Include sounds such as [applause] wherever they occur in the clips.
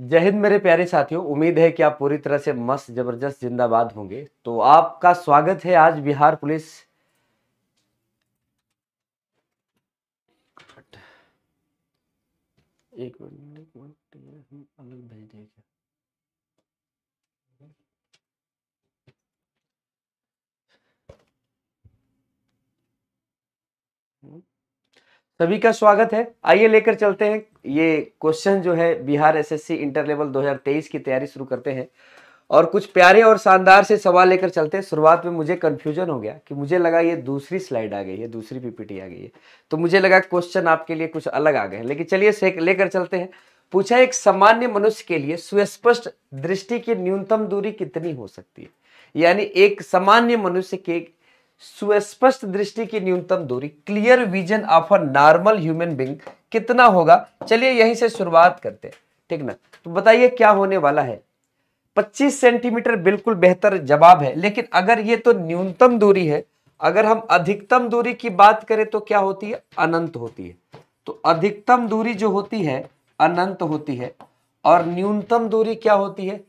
जय हिंद मेरे प्यारे साथियों उम्मीद है कि आप पूरी तरह से मस्त जबरदस्त जिंदाबाद होंगे तो आपका स्वागत है आज बिहार पुलिस एक मिनट एक मिनट अलग भेज देगा सभी का स्वागत है आइए लेकर चलते हैं ये क्वेश्चन जो है बिहार एसएससी इंटर लेवल 2023 की तैयारी शुरू करते हैं और कुछ प्यारे और शानदार से सवाल लेकर चलते हैं शुरुआत में मुझे कन्फ्यूजन हो गया कि मुझे लगा ये दूसरी स्लाइड आ गई है दूसरी पीपीटी आ गई है तो मुझे लगा क्वेश्चन आपके लिए कुछ अलग आ गए लेकिन चलिए लेकर चलते हैं पूछा एक सामान्य मनुष्य के लिए सुस्पष्ट दृष्टि की न्यूनतम दूरी कितनी हो सकती है यानी एक सामान्य मनुष्य के सुस्पष्ट दृष्टि की न्यूनतम दूरी clear vision of a normal human being कितना होगा चलिए यहीं से शुरुआत करते हैं ठीक ना तो बताइए क्या होने वाला है 25 सेंटीमीटर बिल्कुल बेहतर जवाब है लेकिन अगर ये तो न्यूनतम दूरी है अगर हम अधिकतम दूरी की बात करें तो क्या होती है अनंत होती है तो अधिकतम दूरी जो होती है अनंत होती है और न्यूनतम दूरी क्या होती है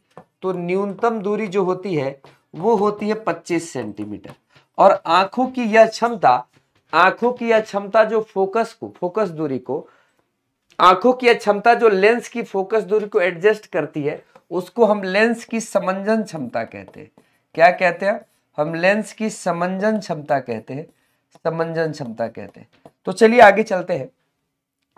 तो न्यूनतम दूरी जो होती है वो होती है 25 सेंटीमीटर और आंखों की यह क्षमता आंखों की यह क्षमता जो फोकस को फोकस दूरी को आंखों की यह क्षमता जो लेंस की फोकस दूरी को एडजस्ट करती है उसको हम लेंस की समंजन क्षमता कहते हैं क्या कहते हैं हम लेंस की समंजन क्षमता कहते हैं समंजन क्षमता कहते हैं तो चलिए आगे चलते हैं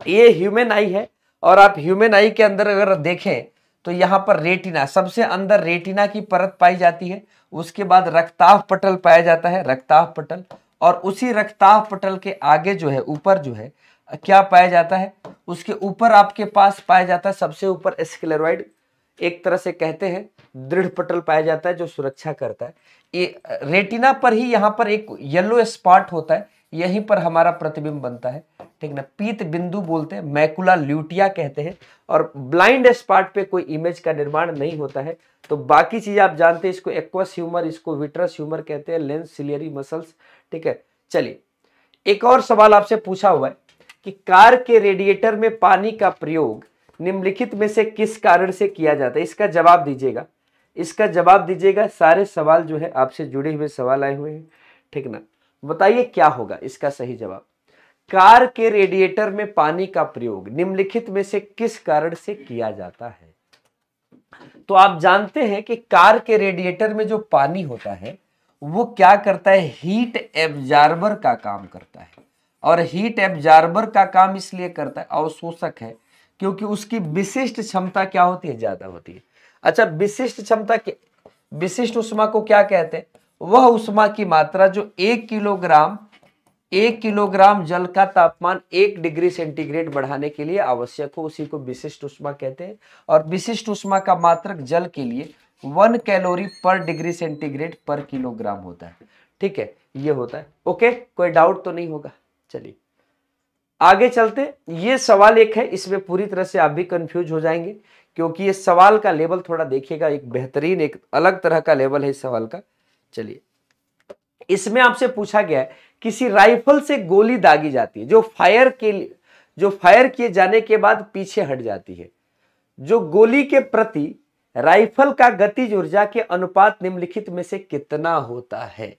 ये ह्यूमन आई है और आप ह्यूमन आई के अंदर अगर देखें तो यहाँ पर रेटिना सबसे अंदर रेटिना की परत पाई जाती है उसके बाद रक्ताव पटल पाया जाता है रक्ताव पटल और उसी रक्ताव पटल के आगे जो है ऊपर जो है क्या पाया जाता है उसके ऊपर आपके पास पाया जाता है सबसे ऊपर स्क्लेरॉइड एक तरह से कहते हैं दृढ़ पटल पाया जाता है जो सुरक्षा करता है ये रेटिना पर ही यहाँ पर एक येलो स्पॉट होता है यहीं पर हमारा प्रतिबिंब बनता है ठीक ना पीत बिंदु बोलते हैं मैकुला ल्यूटिया कहते हैं और ब्लाइंड स्पॉट पे कोई इमेज का निर्माण नहीं होता है तो बाकी चीज़ें आप जानते हैं इसको एक्वस ह्यूमर इसको विट्रस ह्यूमर कहते हैं लेंस सिलियरी मसल्स ठीक है चलिए एक और सवाल आपसे पूछा हुआ है कि कार के रेडिएटर में पानी का प्रयोग निम्नलिखित में से किस कारण से किया जाता है इसका जवाब दीजिएगा इसका जवाब दीजिएगा सारे सवाल जो है आपसे जुड़े हुए सवाल आए हुए हैं ठीक ना बताइए क्या होगा इसका सही जवाब कार के रेडिएटर में पानी का प्रयोग निम्नलिखित में से किस कारण से किया जाता है तो आप जानते हैं कि कार के रेडिएटर में जो पानी होता है वो क्या करता है हीट एब्जार्बर का काम करता है और हीट एब्जार्बर का काम इसलिए करता है अवशोषक है क्योंकि उसकी विशिष्ट क्षमता क्या होती है ज्यादा होती है अच्छा विशिष्ट क्षमता विशिष्ट उष्मा को क्या कहते हैं वह उष्मा की मात्रा जो एक किलोग्राम एक किलोग्राम जल का तापमान एक डिग्री सेंटीग्रेड बढ़ाने के लिए आवश्यक हो उसी को विशिष्ट उष्मा कहते हैं और विशिष्ट उष्मा का मात्रक जल के लिए वन कैलोरी पर डिग्री सेंटीग्रेड पर किलोग्राम होता है ठीक है ये होता है ओके कोई डाउट तो नहीं होगा चलिए आगे चलते ये सवाल एक है इसमें पूरी तरह से आप भी कंफ्यूज हो जाएंगे क्योंकि ये सवाल का लेवल थोड़ा देखिएगा एक बेहतरीन एक अलग तरह का लेवल है इस सवाल का चलिए इसमें आपसे पूछा गया है किसी राइफल से गोली दागी जाती है जो फायर के जो फायर किए जाने के बाद पीछे हट जाती है जो गोली के प्रति राइफल का गतिज ऊर्जा के अनुपात निम्नलिखित में से कितना होता है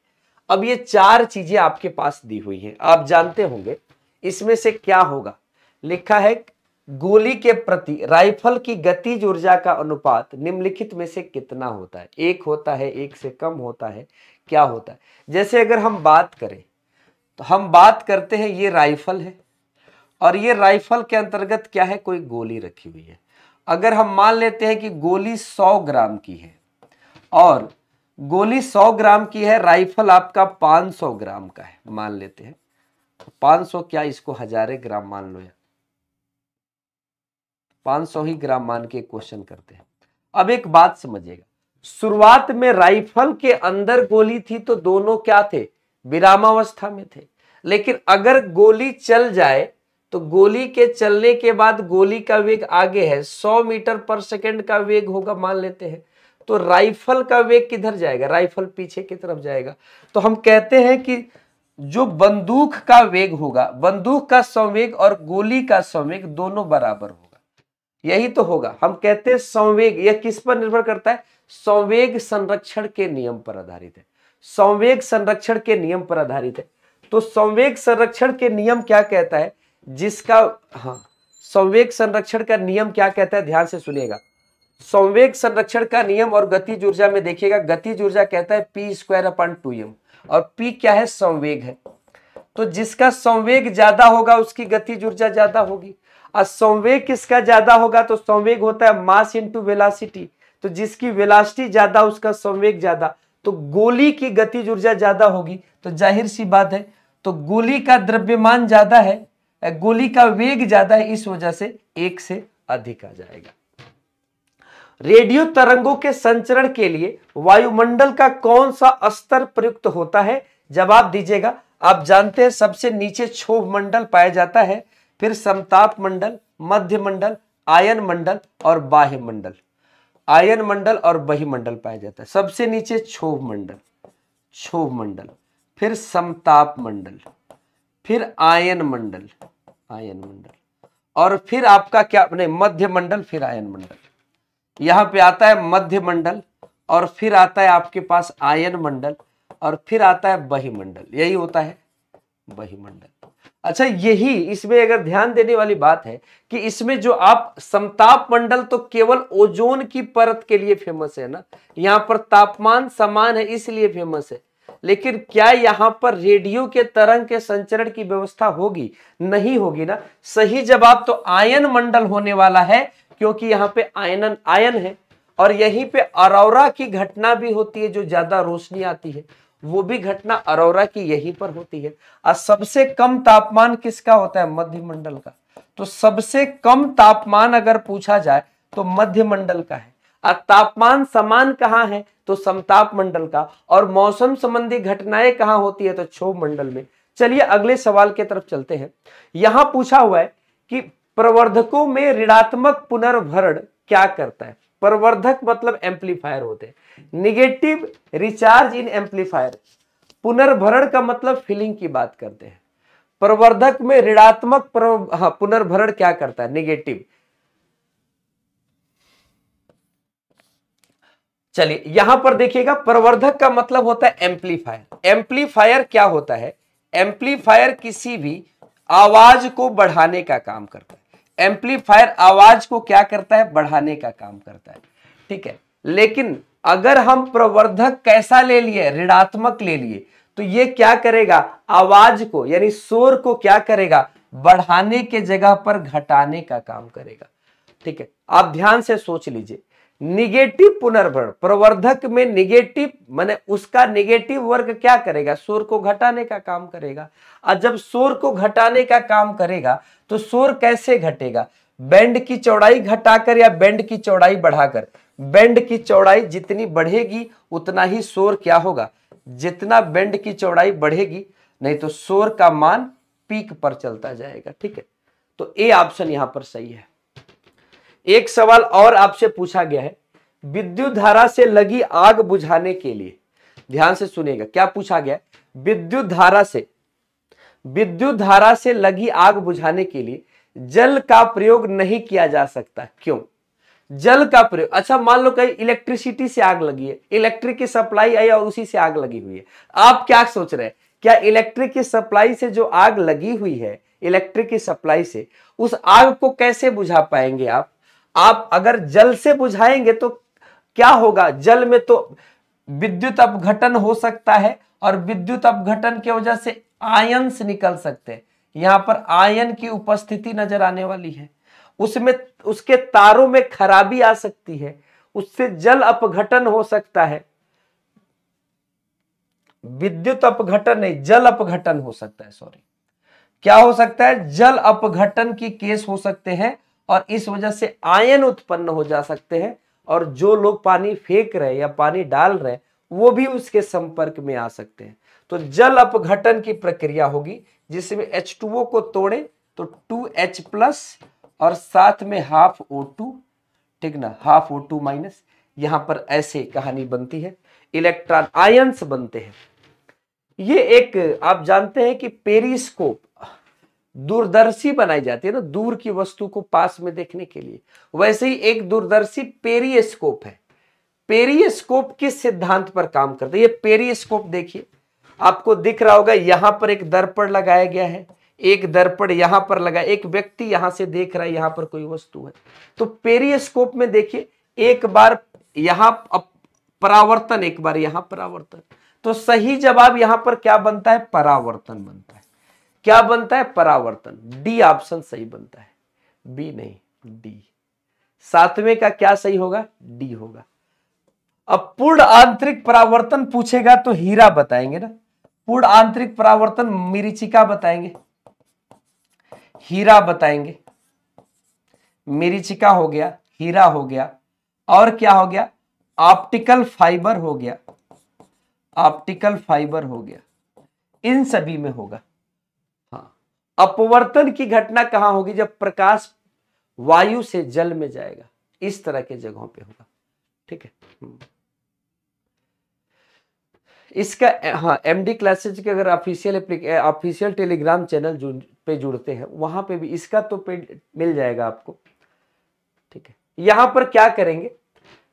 अब ये चार चीजें आपके पास दी हुई हैं आप जानते होंगे इसमें से क्या होगा लिखा है गोली के प्रति राइफल की गतिज ऊर्जा का अनुपात निम्नलिखित में से कितना होता है एक होता है एक से कम होता है क्या होता है जैसे अगर हम बात करें तो हम बात करते हैं ये राइफल है और ये राइफल के अंतर्गत क्या है कोई गोली रखी हुई है अगर हम मान लेते हैं कि गोली 100 ग्राम की है और गोली 100 ग्राम की है राइफल आपका 500 ग्राम का है मान लेते हैं 500 क्या इसको हजारे ग्राम मान लो या 500 ही ग्राम मान के क्वेश्चन करते हैं अब एक बात समझिएगा शुरुआत में राइफल के अंदर गोली थी तो दोनों क्या थे विरामावस्था में थे लेकिन अगर गोली चल जाए तो गोली के चलने के बाद गोली का वेग आगे है 100 मीटर पर सेकंड का वेग होगा मान लेते हैं तो राइफल का वेग किधर जाएगा राइफल पीछे की तरफ जाएगा तो हम कहते हैं कि जो बंदूक का वेग होगा बंदूक का संवेग और गोली का संवेग दोनों बराबर हो यही तो होगा हम कहते हैं संवेग यह किस पर निर्भर करता है संवेग संरक्षण के नियम पर आधारित है संवेग संरक्षण के नियम पर आधारित है तो संवेग संरक्षण के नियम क्या कहता है जिसका हाँ संवेग संरक्षण का नियम क्या कहता है ध्यान से सुनिएगा संवेग संरक्षण का नियम और गति ऊर्जा में देखिएगा गति ऊर्जा कहता है P square upon two M और पी क्या है संवेग है तो जिसका संवेग ज्यादा होगा उसकी गति ऊर्जा ज्यादा होगी और संवेग किसका ज्यादा होगा तो संवेग होता है मास इंटू वेलासिटी तो जिसकी वेलासिटी ज्यादा उसका संवेग ज्यादा तो गोली की गतिज ऊर्जा ज्यादा होगी तो जाहिर सी बात है तो गोली का द्रव्यमान ज्यादा है गोली का वेग ज्यादा है इस वजह से एक से अधिक आ जाएगा रेडियो तरंगों के संचरण के लिए वायुमंडल का कौन सा स्तर प्रयुक्त होता है जवाब दीजिएगा आप जानते हैं सबसे नीचे क्षोभ मंडल पाया जाता है फिर समताप मंडल मध्य मंडल आयन मंडल और बाह्य मंडल आयन मंडल और बहिमंडल पाया जाता है सबसे नीचे क्षोभ मंडल क्षोभ मंडल फिर समताप मंडल फिर आयन मंडल आयन मंडल और फिर आपका क्या नहीं मध्य मंडल फिर आयन मंडल यहां पे आता है मध्य मंडल और फिर आता है आपके पास आयन मंडल और फिर आता है बहिमंडल यही होता है बहिमंडल अच्छा यही इसमें अगर ध्यान देने वाली बात है कि इसमें जो आप समताप मंडल तो केवल ओजोन की परत के लिए फेमस है ना यहाँ पर तापमान समान है इसलिए फेमस है लेकिन क्या यहाँ पर रेडियो के तरंग के संचरण की व्यवस्था होगी नहीं होगी ना सही जवाब तो आयन मंडल होने वाला है क्योंकि यहाँ पे आयनन आयन है और यहीं पे अरोरा की घटना भी होती है जो ज्यादा रोशनी आती है वो भी घटना अरोरा की यहीं पर होती है और सबसे कम तापमान किसका होता है मध्यमंडल का तो सबसे कम तापमान अगर पूछा जाए तो मध्यमंडल का है और तापमान समान कहाँ है तो समताप मंडल का और मौसम संबंधी घटनाएं कहाँ होती है तो क्षोभ मंडल में चलिए अगले सवाल की तरफ चलते हैं यहां पूछा हुआ है कि प्रवर्धकों में ऋणात्मक पुनर्भरण क्या करता है प्रवर्धक मतलब एम्पलीफायर होते हैं निगेटिव रिचार्ज इन एम्पलीफायर पुनर्भरण का मतलब फिलिंग की बात करते हैं प्रवर्धक में ऋणात्मक हाँ, पुनर्भरण क्या करता है निगेटिव चलिए यहां पर देखिएगा प्रवर्धक का मतलब होता है एम्पलीफायर एम्पलीफायर क्या होता है एम्पलीफायर किसी भी आवाज को बढ़ाने का काम करता है एम्पलीफायर आवाज को क्या करता है बढ़ाने का काम करता है ठीक है लेकिन अगर हम प्रवर्धक कैसा ले लिए ऋणात्मक ले लिए तो ये क्या करेगा आवाज को यानी शोर को क्या करेगा बढ़ाने के जगह पर घटाने का काम करेगा ठीक है आप ध्यान से सोच लीजिए निगेटिव पुनर्भरण प्रवर्धक में निगेटिव मैंने उसका निगेटिव वर्ग क्या करेगा शोर को घटाने का काम करेगा और जब शोर को घटाने का काम करेगा तो शोर कैसे घटेगा बैंड की चौड़ाई घटाकर या बैंड की चौड़ाई बढ़ाकर बैंड की चौड़ाई जितनी बढ़ेगी उतना ही शोर क्या होगा जितना बैंड की चौड़ाई बढ़ेगी नहीं तो शोर का मान पीक पर चलता जाएगा ठीक है तो ए ऑप्शन यहां पर सही है एक सवाल और आपसे पूछा गया है विद्युत धारा से लगी आग बुझाने के लिए ध्यान से सुनेगा क्या पूछा गया विद्युत धारा से विद्युत धारा से लगी आग बुझाने के लिए जल का प्रयोग नहीं किया जा सकता क्यों जल का प्रयोग अच्छा मान लो कहीं इलेक्ट्रिसिटी से आग लगी है इलेक्ट्रिक की सप्लाई आई और उसी से आग लगी हुई है आप क्या सोच रहे हैं क्या इलेक्ट्रिक की सप्लाई से जो आग लगी हुई है इलेक्ट्रिक की सप्लाई से उस आग को कैसे बुझा पाएंगे आप आप अगर जल से बुझाएंगे तो क्या होगा जल में तो विद्युत अपघटन हो सकता है और विद्युत अपघटन की वजह से आयंस निकल सकते हैं यहां पर आयन की उपस्थिति नजर आने वाली है उसमें उसके तारों में खराबी आ सकती है उससे जल अपघटन हो सकता है विद्युत अपघटन नहीं जल अपघटन हो सकता है सॉरी क्या हो सकता है जल अपघटन की केस हो सकते हैं और इस वजह से आयन उत्पन्न हो जा सकते हैं और जो लोग पानी फेंक रहे या पानी डाल रहे वो भी उसके संपर्क में आ सकते हैं तो जल अपघटन की प्रक्रिया होगी जिसमें एच को तोड़े तो एच प्लस और साथ में हाफ ओ टू ठीक ना हाफ ओ टू माइनस यहां पर ऐसे कहानी बनती है इलेक्ट्रॉन आयंस बनते हैं ये एक आप जानते हैं कि पेरिस्कोप दूरदर्शी बनाई जाती है ना दूर की वस्तु को पास में देखने के लिए वैसे ही एक दूरदर्शी पेरियस्कोप है पेरियस्कोप किस सिद्धांत पर काम करता है ये पेरियस्कोप देखिए आपको दिख रहा होगा यहां पर एक दर्पण लगाया गया है एक दर्पण यहां पर लगा एक व्यक्ति यहां से देख रहा है यहां पर कोई वस्तु है तो पेरियस्कोप में देखिए एक बार यहां परावर्तन एक बार यहां परावर्तन तो सही जवाब यहां पर क्या बनता है परावर्तन बनता है क्या बनता है परावर्तन डी ऑप्शन सही बनता है बी नहीं डी सातवें का क्या सही होगा डी होगा अब पूर्ण आंतरिक परावर्तन पूछेगा तो हीरा बताएंगे ना पूर्ण आंतरिक परावर्तन मिरीचिका बताएंगे हीरा बताएंगे मिरीचिका हो गया हीरा हो गया और क्या हो गया ऑप्टिकल फाइबर हो गया ऑप्टिकल फाइबर हो गया इन सभी में होगा अपवर्तन की घटना कहां होगी जब प्रकाश वायु से जल में जाएगा इस तरह के जगहों पे होगा ठीक है हम्म। इसका हाँ एमडी क्लासेज के अगर ऑफिशियल ऑफिशियल टेलीग्राम चैनल पे जुड़ते हैं वहां पे भी इसका तो पे मिल जाएगा आपको ठीक है यहां पर क्या करेंगे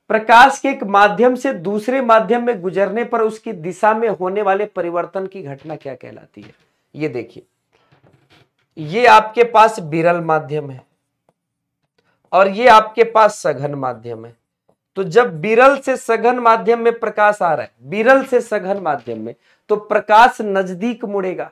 प्रकाश के एक माध्यम से दूसरे माध्यम में गुजरने पर उसकी दिशा में होने वाले परिवर्तन की घटना क्या कहलाती है ये देखिए ये आपके पास विरल माध्यम है और ये आपके पास सघन माध्यम है तो जब बिरल से सघन माध्यम में प्रकाश आ रहा है बिरल से सघन माध्यम में तो प्रकाश नजदीक मुड़ेगा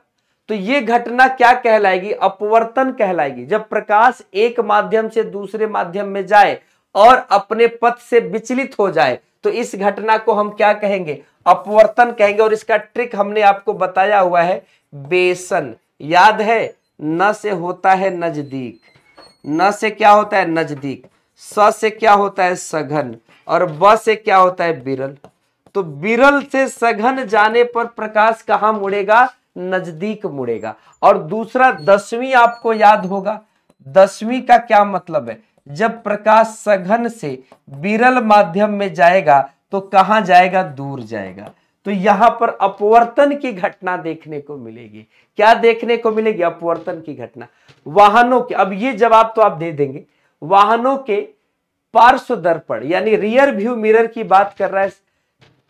तो ये घटना क्या कहलाएगी अपवर्तन कहलाएगी जब प्रकाश एक माध्यम से दूसरे माध्यम में जाए और अपने पथ से विचलित हो जाए तो इस घटना को हम क्या कहेंगे अपवर्तन कहेंगे और इसका ट्रिक हमने आपको बताया हुआ है बेसन याद है न से होता है नजदीक न से क्या होता है नजदीक स से क्या होता है सघन और ब से क्या होता है बिरल तो बिरल से सघन जाने पर प्रकाश कहाँ मुड़ेगा नजदीक मुड़ेगा और दूसरा दसवीं आपको याद होगा दसवीं का क्या मतलब है जब प्रकाश सघन से बिरल माध्यम में जाएगा तो कहां जाएगा दूर जाएगा तो यहां पर अपवर्तन की घटना देखने को मिलेगी क्या देखने को मिलेगी अपवर्तन की घटना वाहनों के अब ये जवाब तो आप दे देंगे वाहनों के पार्श्व दर्पण यानी रियर व्यू मिरर की बात कर रहा है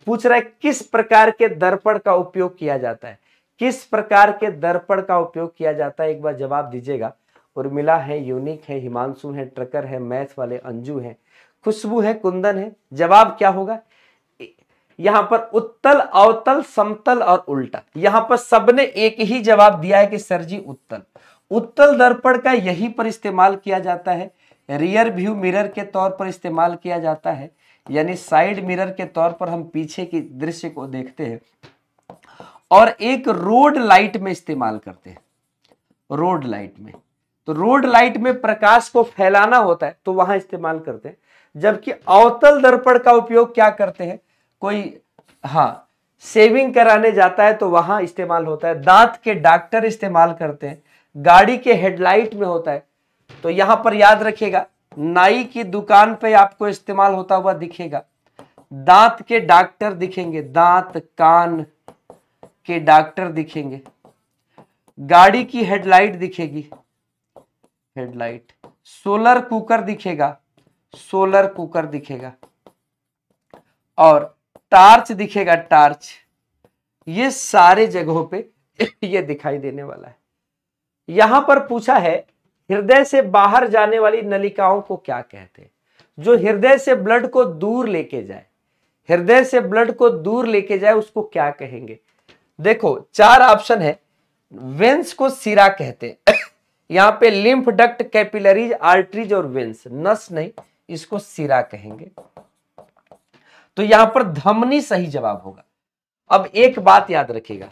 पूछ रहा है किस प्रकार के दर्पण का उपयोग किया जाता है किस प्रकार के दर्पण का उपयोग किया जाता है एक बार जवाब दीजिएगा उर्मिला है यूनिक है हिमांशु है ट्रकर है मैथ वाले अंजू है खुशबू है कुंदन है जवाब क्या होगा यहां पर उत्तल अवतल समतल और उल्टा यहां पर सबने एक ही जवाब दिया है कि सर जी उत्तल उत्तल दर्पण का यही पर इस्तेमाल किया जाता है रियर व्यू मिरर के तौर पर इस्तेमाल किया जाता है यानी साइड मिरर के तौर पर हम पीछे की दृश्य को देखते हैं और एक रोड लाइट में इस्तेमाल करते हैं रोड लाइट में तो रोड लाइट में प्रकाश को फैलाना होता है तो वहां इस्तेमाल करते हैं जबकि अवतल दर्पण का उपयोग क्या करते हैं कोई हाँ सेविंग कराने जाता है तो वहां इस्तेमाल होता है दांत के डॉक्टर इस्तेमाल करते हैं गाड़ी के हेडलाइट में होता है तो यहां पर याद रखिएगा नाई की दुकान पे आपको इस्तेमाल होता हुआ दिखेगा दांत के डॉक्टर दिखेंगे दांत कान के डॉक्टर दिखेंगे गाड़ी की हेडलाइट दिखेगी हेडलाइट सोलर कुकर दिखेगा सोलर कुकर दिखेगा और टार्च दिखेगा टार्च ये सारे जगहों पे [laughs] ये दिखाई देने वाला है यहां पर पूछा है हृदय से बाहर जाने वाली नलिकाओं को क्या कहते हैं जो हृदय से ब्लड को दूर लेके जाए हृदय से ब्लड को दूर लेके जाए उसको क्या कहेंगे देखो चार ऑप्शन है वेंस को सिरा कहते हैं [coughs] यहां पे लिम्फ डक्ट कैपिलरीज आर्टरीज और वेंस नस नहीं इसको सिरा कहेंगे तो यहां पर धमनी सही जवाब होगा अब एक बात याद रखिएगा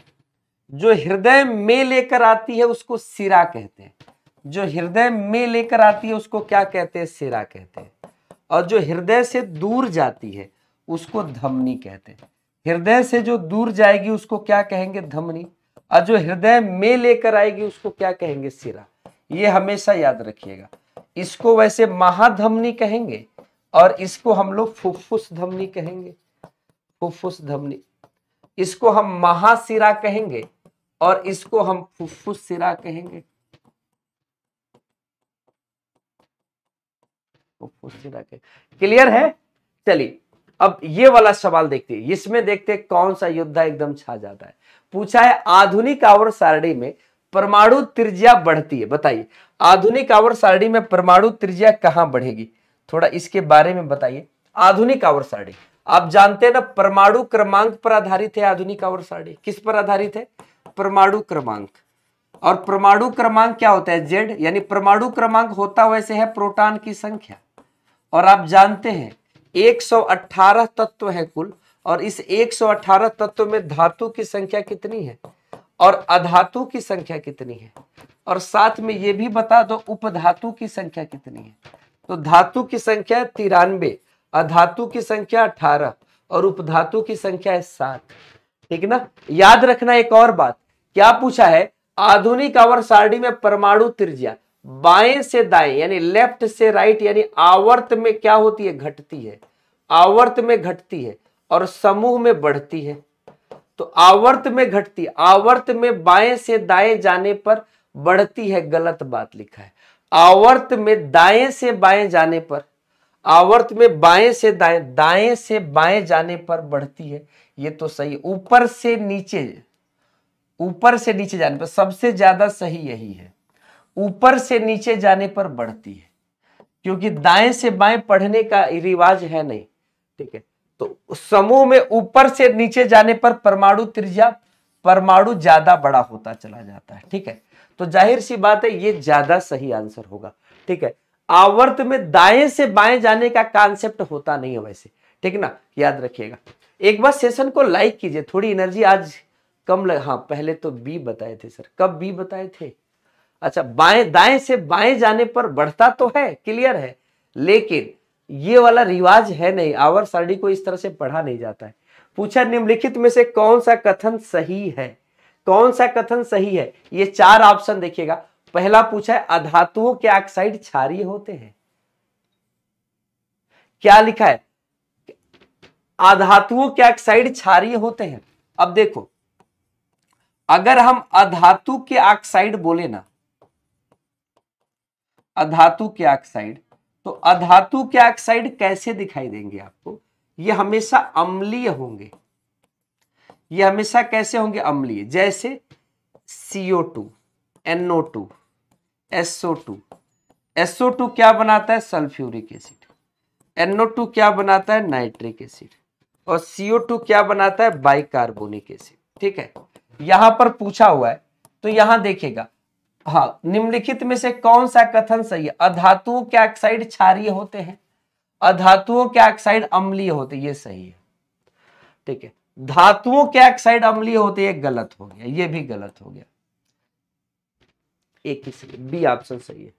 जो हृदय में लेकर आती है उसको सिरा कहते हैं जो हृदय में लेकर आती है उसको क्या कहते हैं सिरा कहते हैं और जो हृदय से दूर जाती है उसको धमनी कहते हैं हृदय से जो दूर जाएगी उसको क्या कहेंगे धमनी और जो हृदय में लेकर आएगी उसको क्या कहेंगे सिरा ये हमेशा याद रखिएगा इसको वैसे महाधमनी कहेंगे और इसको हम लोग फुफ्फुस धमनी कहेंगे फुफ्फुस धमनी इसको हम महासिरा कहेंगे और इसको हम फुफ्फुस सिरा कहेंगे फुफ्फुस सिरा के क्लियर है चलिए अब ये वाला सवाल देखते हैं इसमें देखते हैं कौन सा योद्धा एकदम छा जाता है पूछा है आधुनिक आवर सारणी में परमाणु त्रिज्या बढ़ती है बताइए आधुनिक आवर सारणी में परमाणु त्रिज्या कहां बढ़ेगी थोड़ा इसके बारे में बताइए आधुनिक आवर सारणी आप जानते हैं ना परमाणु क्रमांक पर आधारित है आधुनिक आवर सारणी किस पर आधारित है परमाणु क्रमांक और परमाणु क्रमांक क्या होता है जेड यानी परमाणु क्रमांक होता वैसे है प्रोटॉन की संख्या और आप जानते हैं 118 तत्व है कुल और इस 118 तत्व में धातु की संख्या कितनी है और अधातु की संख्या कितनी है और साथ में ये भी बता दो उपधातु की संख्या कितनी है तो धातु की संख्या है तिरानबे अधातु की संख्या अठारह और उपधातु की संख्या है सात ठीक ना याद रखना एक और बात क्या पूछा है आधुनिक आवर सारणी में परमाणु त्रिज्या बाएं से दाएं यानी लेफ्ट से राइट यानी आवर्त में क्या होती है घटती है आवर्त में घटती है और समूह में बढ़ती है तो आवर्त में घटती आवर्त में बाएं से दाएं जाने पर बढ़ती है गलत बात लिखा है आवर्त में दाएं से बाएं जाने पर आवर्त में बाएं से दाएं दाएं से बाएं जाने पर बढ़ती है ये तो सही ऊपर से नीचे ऊपर से नीचे जाने पर सबसे ज्यादा सही यही है ऊपर से नीचे जाने पर बढ़ती है क्योंकि दाएं से बाएं पढ़ने का रिवाज है नहीं ठीक है तो समूह में ऊपर से नीचे जाने पर परमाणु त्रिज्या परमाणु ज्यादा बड़ा होता चला जाता है ठीक है तो जाहिर सी बात है ये ज्यादा सही आंसर होगा ठीक है आवर्त में दाएं से बाएं जाने का कांसेप्ट होता नहीं है वैसे ठीक ना याद रखिएगा एक बार सेशन को लाइक कीजिए थोड़ी एनर्जी आज कम लग हाँ पहले तो बी बताए थे सर कब बी बताए थे अच्छा बाएं दाएं से बाएं जाने पर बढ़ता तो है क्लियर है लेकिन ये वाला रिवाज है नहीं आवर सारणी को इस तरह से पढ़ा नहीं जाता है पूछा निम्नलिखित में से कौन सा कथन सही है कौन सा कथन सही है ये चार ऑप्शन देखिएगा पहला पूछा है अधातुओं के ऑक्साइड क्षारिय होते हैं क्या लिखा है अधातुओं के ऑक्साइड क्षारिय होते हैं अब देखो अगर हम अधातु के ऑक्साइड बोले ना अधातु के ऑक्साइड तो अधातु के ऑक्साइड कैसे दिखाई देंगे आपको ये हमेशा अम्लीय होंगे ये हमेशा कैसे होंगे अम्लीय जैसे CO two NO two SO two SO two क्या बनाता है सल्फ्यूरिक एसिड एनओ टू क्या बनाता है नाइट्रिक एसिड और सीओ टू क्या बनाता है बाइकार्बोनिक एसिड ठीक है यहां पर पूछा हुआ है तो यहां देखेगा हाँ निम्नलिखित में से कौन सा कथन सही है अधातुओं के ऑक्साइड क्षारीय होते हैं अधातुओं के ऑक्साइड अम्लीय होते ये सही है ठीक है धातुओं के ऑक्साइड अम्लीय होते हैं गलत हो गया ये भी गलत हो गया एक बी ऑप्शन सही है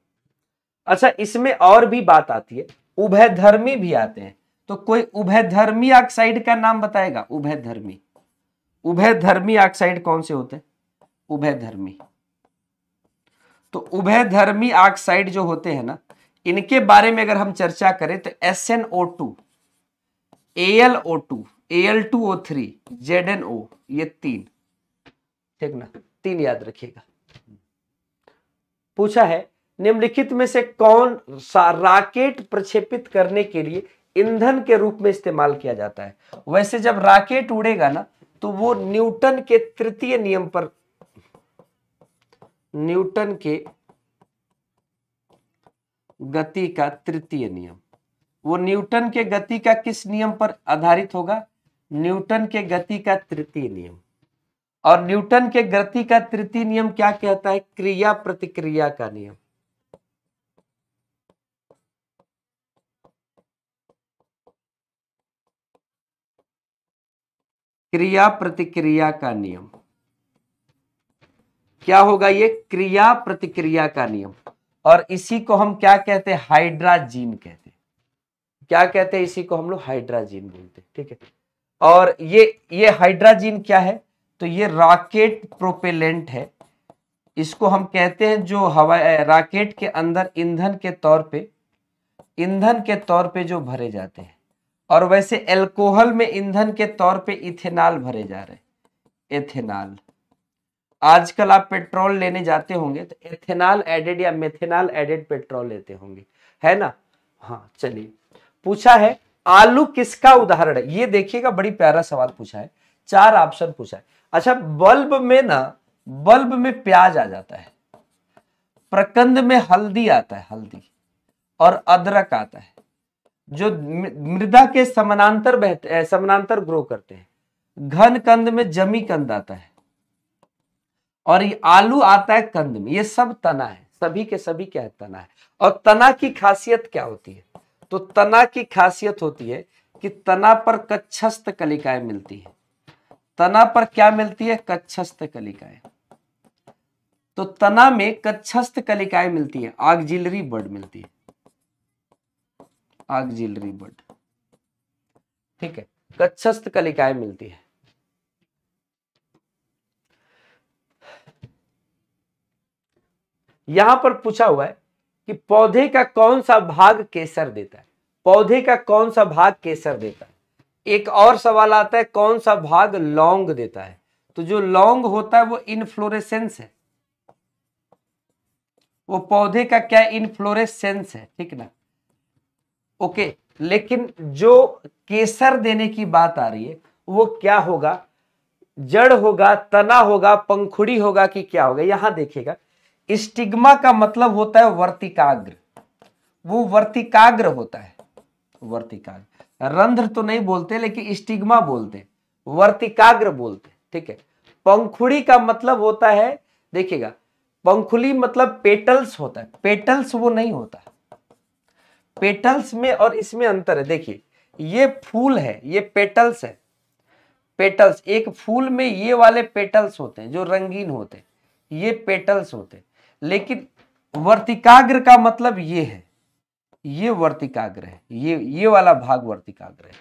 अच्छा इसमें और भी बात आती है उभयधर्मी भी आते हैं तो कोई उभयधर्मी ऑक्साइड का नाम बताएगा उभयधर्मी उभयधर्मी ऑक्साइड कौन से होते हैं उभयधर्मी तो उभयधर्मी ऑक्साइड जो होते हैं ना इनके बारे में अगर हम चर्चा करें तो S N O two L O two L two O three Z N O ये तीन ठीक ना तीन याद रखिएगा पूछा है निम्नलिखित में से कौन सा राकेट प्रक्षेपित करने के लिए ईंधन के रूप में इस्तेमाल किया जाता है वैसे जब राकेट उड़ेगा ना तो वो न्यूटन के तृतीय नियम पर न्यूटन के गति का तृतीय नियम वो न्यूटन के गति का किस नियम पर आधारित होगा न्यूटन के गति का तृतीय नियम और न्यूटन के गति का तृतीय नियम क्या कहता है क्रिया प्रतिक्रिया का नियम क्रिया प्रतिक्रिया का नियम क्या होगा ये क्रिया प्रतिक्रिया का नियम और इसी को हम क्या कहते हैं हाइड्राजीन कहते हैं क्या कहते हैं इसी को हम लोग हाइड्राजीन बोलते हैं ठीक है और ये ये हाइड्राजीन क्या है तो ये रॉकेट प्रोपेलेंट है इसको हम कहते हैं जो हवा रॉकेट के अंदर ईंधन के तौर पे ईंधन के तौर पे जो भरे जाते हैं और वैसे एल्कोहल में ईंधन के तौर पे इथेनॉल भरे जा रहे हैं एथेनॉल आजकल आप पेट्रोल लेने जाते होंगे तो एथेनॉल एडेड या मेथेनॉल एडेड पेट्रोल लेते होंगे है ना हाँ चलिए पूछा है आलू किसका उदाहरण है ये देखिएगा बड़ी प्यारा सवाल पूछा है चार ऑप्शन पूछा है अच्छा बल्ब में ना बल्ब में प्याज आ जाता है प्रकंद में हल्दी आता है हल्दी और अदरक आता है जो मृदा के समानांतर बहते समानांतर ग्रो करते हैं घन कंद में जमी कंद आता है और ये आलू आता है कंद में ये सब तना है सभी के सभी क्या है तना है और तना की खासियत क्या होती है तो तना की खासियत होती है कि तना पर कच्छस्त कलिकाएं मिलती है तना पर क्या मिलती है कच्छस्त कलिकाएं तो तना में कच्छस्थ कलिकाएं मिलती है आगजिलरी बर्ड मिलती है आगजिलरी बर्ड ठीक है कच्छस्थ कलिकाएं मिलती है यहां पर पूछा हुआ है कि पौधे का कौन सा भाग केसर देता है पौधे का कौन सा भाग केसर देता है एक और सवाल आता है कौन सा भाग लौंग देता है तो जो लौंग होता है वो इनफ्लोरेसेंस है वो पौधे का क्या इनफ्लोरेसेंस है ठीक ना ओके लेकिन जो केसर देने की बात आ रही है वो क्या होगा जड़ होगा तना होगा पंखुड़ी होगा कि क्या होगा यहां देखिएगा स्टिग्मा का मतलब होता है वर्तिकाग्र वो वर्तिकाग्र होता है वर्तिकाग्र रंध्र तो नहीं बोलते लेकिन स्टिग्मा बोलते वर्तिकाग्र बोलते ठीक है पंखुड़ी का मतलब होता है देखिएगा पंखुली मतलब पेटल्स होता है पेटल्स वो नहीं होता पेटल्स में और इसमें अंतर है देखिए ये फूल है ये पेटल्स है पेटल्स एक फूल में ये वाले पेटल्स होते हैं जो रंगीन होते हैं ये पेटल्स होते हैं लेकिन वर्तिकाग्र का मतलब ये है ये वर्तिकाग्र है ये ये वाला भाग वर्तिकाग्र है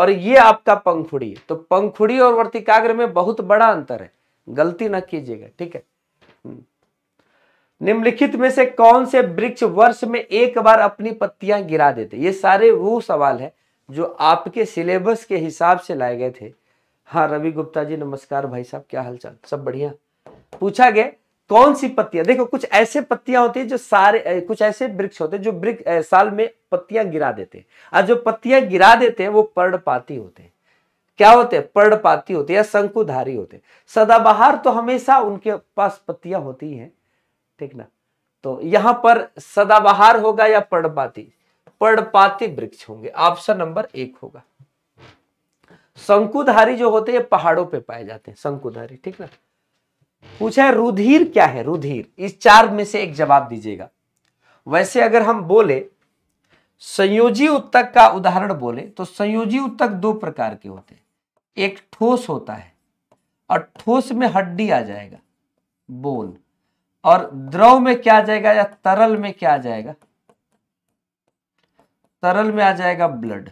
और ये आपका पंखुड़ी है तो पंखुड़ी और वर्तिकाग्र में बहुत बड़ा अंतर है गलती ना कीजिएगा ठीक है हम्म। निम्नलिखित में से कौन से वृक्ष वर्ष में एक बार अपनी पत्तियां गिरा देते ये सारे वो सवाल है जो आपके सिलेबस के हिसाब से लाए गए थे हाँ रवि गुप्ता जी नमस्कार भाई साहब क्या हालचाल सब बढ़िया पूछा गया कौन सी पत्तियां देखो कुछ ऐसे पत्तियां होती है जो सारे कुछ ऐसे वृक्ष होते हैं जो वृक्ष साल में पत्तियां गिरा देते हैं और जो पत्तियां गिरा देते हैं वो पर्णपाती होते हैं क्या होते हैं पर्णपाती होते हैं या शंकुधारी होते हैं सदाबहार तो हमेशा उनके पास पत्तियां होती हैं ठीक ना तो यहां पर सदाबहार होगा या पर्णपाती पर्णपाती वृक्ष होंगे ऑप्शन नंबर एक होगा शंकुधारी जो होते हैं पहाड़ों पे पाए जाते हैं शंकुधारी ठीक ना पूछा है रुधिर क्या है रुधिर इस चार में से एक जवाब दीजिएगा वैसे अगर हम बोले संयोजी उत्तक का उदाहरण बोले तो संयोजी उत्तक दो प्रकार के होते हैं एक ठोस होता है और ठोस में हड्डी आ जाएगा बोन और द्रव में क्या आ जाएगा या तरल में क्या आ जाएगा तरल में आ जाएगा ब्लड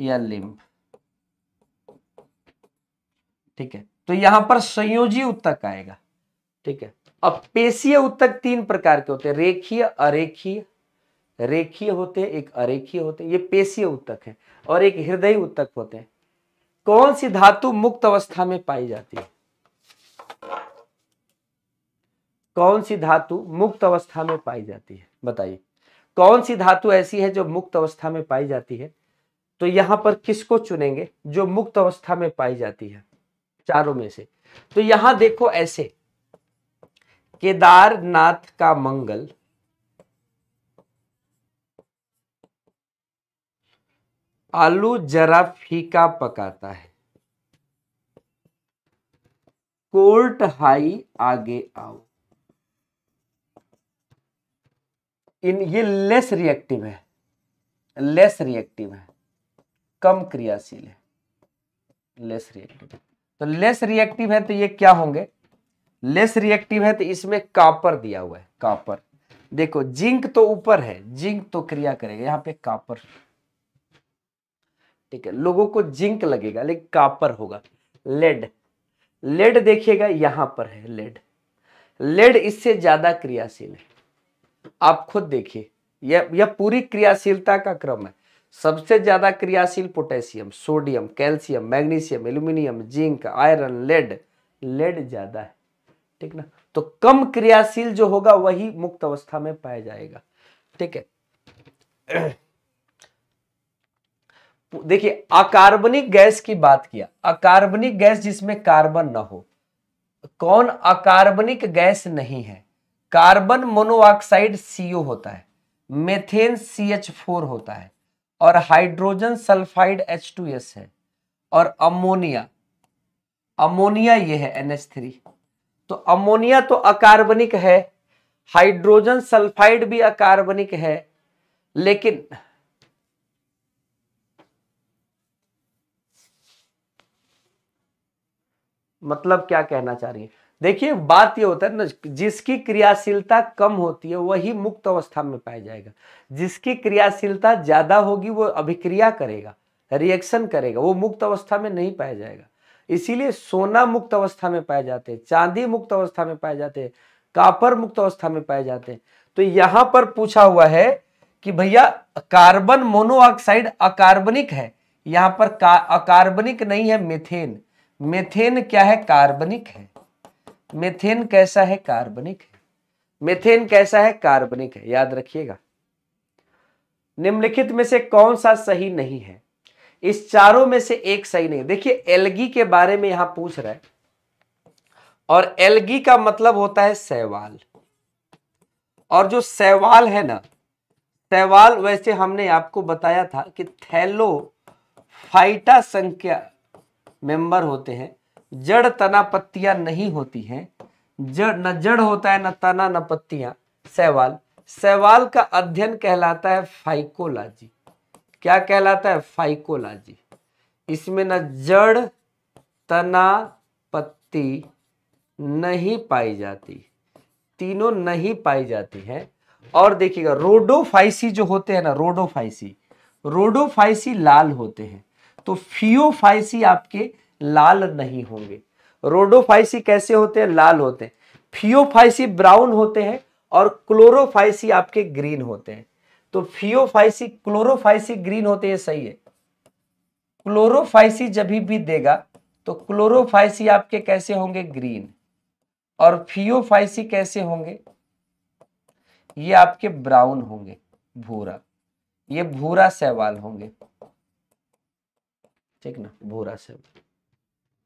या लिम्फ ठीक है तो यहां पर संयोजी उत्तक आएगा ठीक है अब पेशीय उत्तक तीन प्रकार के होते हैं रेखीय अरेखीय रेखीय होते हैं एक अरेखीय होते हैं ये पेशीय उत्तक है और एक हृदय उत्तक होते हैं कौन सी धातु मुक्त अवस्था में पाई जाती है कौन सी धातु मुक्त अवस्था में पाई जाती है बताइए कौन सी धातु ऐसी है जो मुक्त अवस्था में पाई जाती है तो यहां पर किसको चुनेंगे जो मुक्त अवस्था में पाई जाती है चारों में से तो यहां देखो ऐसे केदारनाथ का मंगल आलू जरा फीका पकाता है कोर्ट हाई आगे आओ इन ये लेस रिएक्टिव है लेस रिएक्टिव है कम क्रियाशील है लेस रिएक्टिव तो लेस रिएक्टिव है तो ये क्या होंगे लेस रिएक्टिव है तो इसमें कापर दिया हुआ है कापर देखो जिंक तो ऊपर है जिंक तो क्रिया करेगा यहाँ पे कापर ठीक है लोगों को जिंक लगेगा लेकिन कापर होगा लेड लेड देखिएगा यहां पर है लेड लेड इससे ज्यादा क्रियाशील है आप खुद देखिए यह पूरी क्रियाशीलता का क्रम है सबसे ज़्यादा क्रियाशील potassium sodium calcium magnesium aluminium zinc iron lead lead ज़्यादा है ठीक ना तो कम क्रियाशील जो होगा वही मुक्त अवस्था में पाया जाएगा ठीक है देखिए अकार्बनिक गैस की बात किया अकार्बनिक गैस जिसमें कार्बन ना हो कौन अकार्बनिक गैस नहीं है कार्बन मोनोऑक्साइड सीओ होता है मेथेन सी एच फोर होता है और हाइड्रोजन सल्फाइड H2S है और अमोनिया अमोनिया ये है NH3 तो अमोनिया तो अकार्बनिक है हाइड्रोजन सल्फाइड भी अकार्बनिक है लेकिन मतलब क्या कहना चाह रही है देखिए बात ये होता है ना जिसकी क्रियाशीलता कम होती है वही मुक्त अवस्था में पाया जाएगा जिसकी क्रियाशीलता ज्यादा होगी वो अभिक्रिया करेगा रिएक्शन करेगा वो मुक्त अवस्था में नहीं पाया जाएगा इसीलिए सोना मुक्त अवस्था में पाए जाते हैं चांदी मुक्त अवस्था में पाए जाते हैं कापर मुक्त अवस्था में पाए जाते हैं तो यहां पर पूछा हुआ है कि भैया कार्बन मोनोऑक्साइड अकार्बनिक है यहाँ पर अकार्बनिक नहीं है मेथेन मेथेन क्या है कार्बनिक है मेथेन कैसा है कार्बनिक है मेथेन कैसा है कार्बनिक है याद रखिएगा निम्नलिखित में से कौन सा सही नहीं है इस चारों में से एक सही नहीं देखिए एलगी के बारे में यहां पूछ रहा है और एलगी का मतलब होता है सैवाल और जो सैवाल है ना सैवाल वैसे हमने आपको बताया था कि थैलो फाइटा संख्या मेंबर होते हैं जड़ तना पत्तियां नहीं होती हैं जड़ न जड़ होता है न तना न पत्तियां सहवाल सैवाल का अध्ययन कहलाता है फाइकोलॉजी क्या कहलाता है फाइकोलॉजी इसमें न जड़ तना पत्ती नहीं पाई जाती तीनों नहीं पाई जाती है और देखिएगा रोडोफाइसी जो होते हैं ना रोडोफाइसी रोडोफाइसी लाल होते हैं तो फियोफाइसी आपके लाल नहीं होंगे रोडोफाइसी कैसे होते हैं लाल होते हैं फियोफाइसी ब्राउन होते हैं और क्लोरोफाइसी आपके ग्रीन होते हैं तो फियोफाइसी क्लोरोफाइसी ग्रीन होते हैं सही है क्लोरोफाइसी जब भी देगा तो क्लोरोफाइसी आपके कैसे होंगे ग्रीन और फियोफाइसी कैसे होंगे ये आपके ब्राउन होंगे भूरा ये भूरा सहवाल होंगे ठीक ना भूरा सहवाल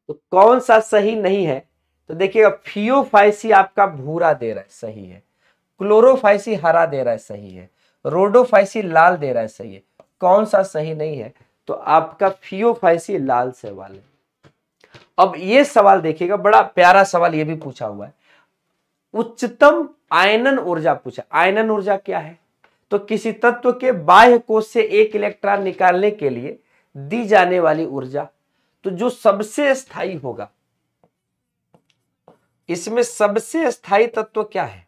तो कौन सा सही नहीं है तो देखिएगा फियोफाइसी आपका भूरा दे रहा है सही है क्लोरोफाइसी हरा दे रहा है सही है रोडोफाइसी लाल दे रहा है सही है कौन सा सही नहीं है तो आपका फियोफाइसी लाल सवाल है अब ये सवाल देखिएगा बड़ा प्यारा सवाल ये भी पूछा हुआ है उच्चतम आयनन ऊर्जा पूछा आयनन ऊर्जा क्या है तो किसी तत्व के बाह्य कोष से एक इलेक्ट्रॉन निकालने के लिए दी जाने वाली ऊर्जा तो जो सबसे स्थायी होगा इसमें सबसे स्थायी तत्व क्या है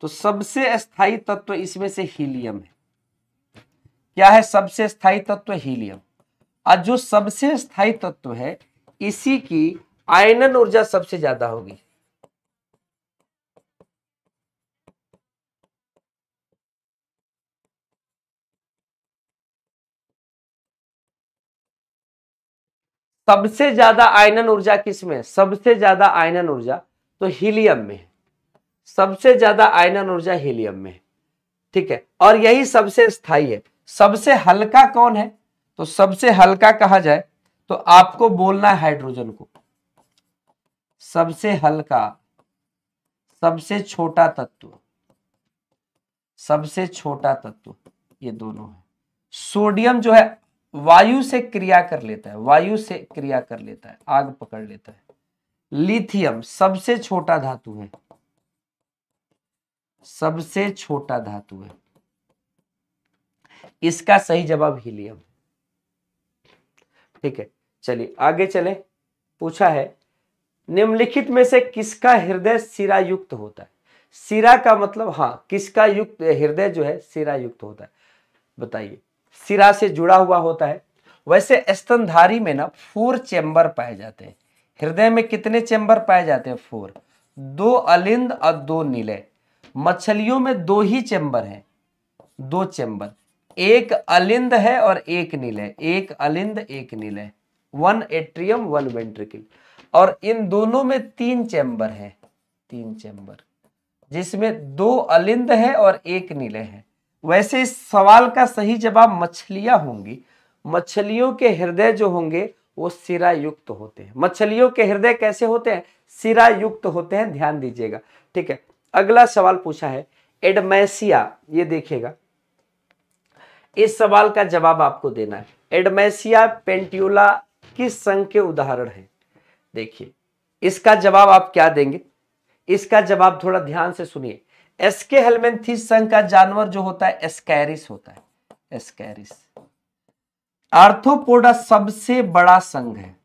तो सबसे स्थाई तत्व इसमें से हीलियम है क्या है सबसे स्थायी तत्व हीलियम और जो सबसे स्थायी तत्व है इसी की आयनन ऊर्जा सबसे ज्यादा होगी सबसे ज्यादा आयनन ऊर्जा किसमें सबसे ज्यादा आयनन ऊर्जा तो हीलियम में सबसे ज्यादा आयनन ऊर्जा हीलियम में ठीक है और यही सबसे स्थायी है सबसे हल्का कौन है तो सबसे हल्का कहा जाए तो आपको बोलना है हाइड्रोजन को सबसे हल्का सबसे छोटा तत्व सबसे छोटा तत्व ये दोनों है सोडियम जो है वायु से क्रिया कर लेता है वायु से क्रिया कर लेता है आग पकड़ लेता है लिथियम सबसे छोटा धातु है सबसे छोटा धातु है इसका सही जवाब हीलियम ठीक है चलिए आगे चले पूछा है निम्नलिखित में से किसका हृदय सिरा युक्त होता है सिरा का मतलब हां किसका युक्त हृदय जो है सिरा युक्त होता है बताइए सिरा से जुड़ा हुआ होता है वैसे स्तनधारी में ना फोर चैम्बर पाए जाते हैं हृदय में कितने चैम्बर पाए जाते हैं फोर दो अलिंद और दो नीले मछलियों में दो ही चैम्बर हैं दो चैम्बर एक अलिंद है और एक नीले एक अलिंद एक नीले वन एट्रियम वन वेंट्रिकल और इन दोनों में तीन चैम्बर हैं तीन चैम्बर जिसमें दो अलिंद है और एक नीले हैं वैसे इस सवाल का सही जवाब मछलियां होंगी मछलियों के हृदय जो होंगे वो सिरा युक्त होते हैं मछलियों के हृदय कैसे होते हैं सिरा युक्त होते हैं ध्यान दीजिएगा ठीक है अगला सवाल पूछा है एडमैसिया ये देखिएगा इस सवाल का जवाब आपको देना है एडमैसिया पेंट्यूला किस संघ के उदाहरण है देखिए इसका जवाब आप क्या देंगे इसका जवाब थोड़ा ध्यान से सुनिए एसके हेलमेंथिस संघ का जानवर जो होता है एस्कैरिस होता है एस्कैरिस आर्थोपोडा सबसे बड़ा संघ है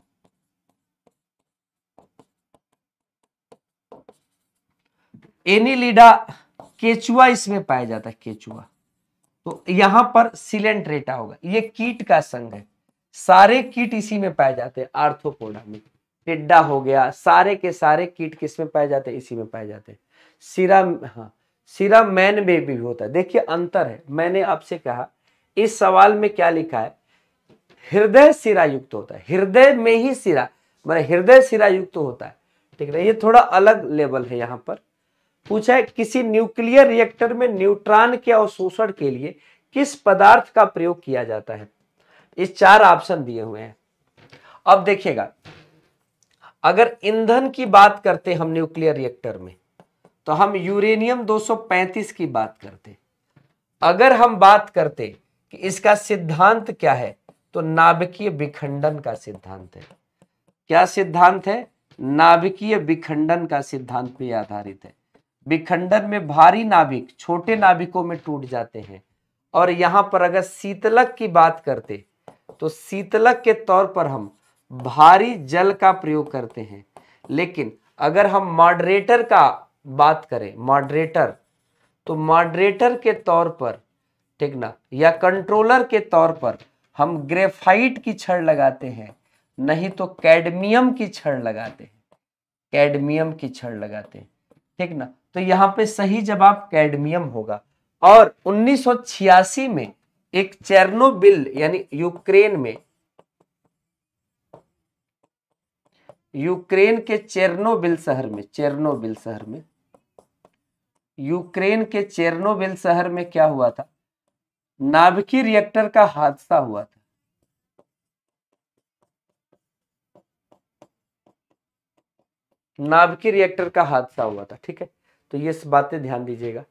एनिलीडा केचुआ इसमें पाया जाता है केचुआ तो यहां पर सिलेंट्रेटा होगा ये कीट का संघ है सारे कीट इसी में पाए जाते हैं आर्थोपोडा में टिड्डा हो गया सारे के सारे कीट किस में पाए जाते हैं इसी में पाए जाते हैं सिरा हाँ सिरा मैन बेबी भी होता है देखिए अंतर है मैंने आपसे कहा इस सवाल में क्या लिखा है हृदय सिरा युक्त होता है हृदय में ही सिरा मतलब हृदय सिरा युक्त होता है ठीक है ये थोड़ा अलग लेवल है यहाँ पर पूछा है किसी न्यूक्लियर रिएक्टर में न्यूट्रॉन के अवशोषण के लिए किस पदार्थ का प्रयोग किया जाता है इस चार ऑप्शन दिए हुए हैं अब देखिएगा अगर ईंधन की बात करते हम न्यूक्लियर रिएक्टर में तो हम यूरेनियम 235 की बात करते अगर हम बात करते कि इसका सिद्धांत क्या है तो नाभिकीय विखंडन का सिद्धांत है क्या सिद्धांत है नाभिकीय विखंडन का सिद्धांत पे आधारित है विखंडन में भारी नाभिक छोटे नाभिकों में टूट जाते हैं और यहां पर अगर शीतलक की बात करते तो शीतलक के तौर पर हम भारी जल का प्रयोग करते हैं लेकिन अगर हम मॉडरेटर का बात करें मॉडरेटर तो मॉडरेटर के तौर पर ठीक ना या कंट्रोलर के तौर पर हम ग्रेफाइट की छड़ लगाते हैं नहीं तो कैडमियम की छड़ लगाते हैं कैडमियम की छड़ लगाते हैं ठीक ना तो यहाँ पे सही जवाब कैडमियम होगा और 1986 में एक चेरनोबिल यानी यूक्रेन में यूक्रेन के चेरनोबिल शहर में चेरनोबिल शहर में यूक्रेन के चेरनोबिल शहर में क्या हुआ था नाभिकीय रिएक्टर का हादसा हुआ था नाभिकीय रिएक्टर का हादसा हुआ था ठीक है तो ये बातें ध्यान दीजिएगा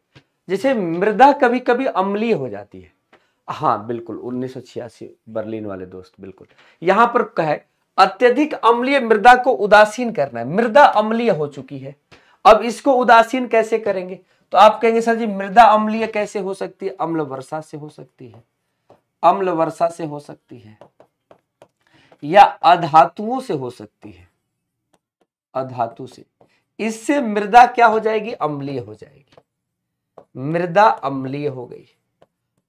जैसे मृदा कभी कभी अम्लीय हो जाती है हाँ बिल्कुल उन्नीस बर्लिन वाले दोस्त बिल्कुल यहां पर कहे अत्यधिक अम्लीय मृदा को उदासीन करना है मृदा अम्लीय हो चुकी है अब इसको उदासीन कैसे करेंगे तो आप कहेंगे सर जी मृदा अम्लीय कैसे हो सकती है अम्ल वर्षा से हो सकती है अम्ल वर्षा से हो सकती है या अधातुओं से हो सकती है अधातु से इससे मृदा क्या हो जाएगी अम्लीय हो जाएगी मृदा अम्लीय हो गई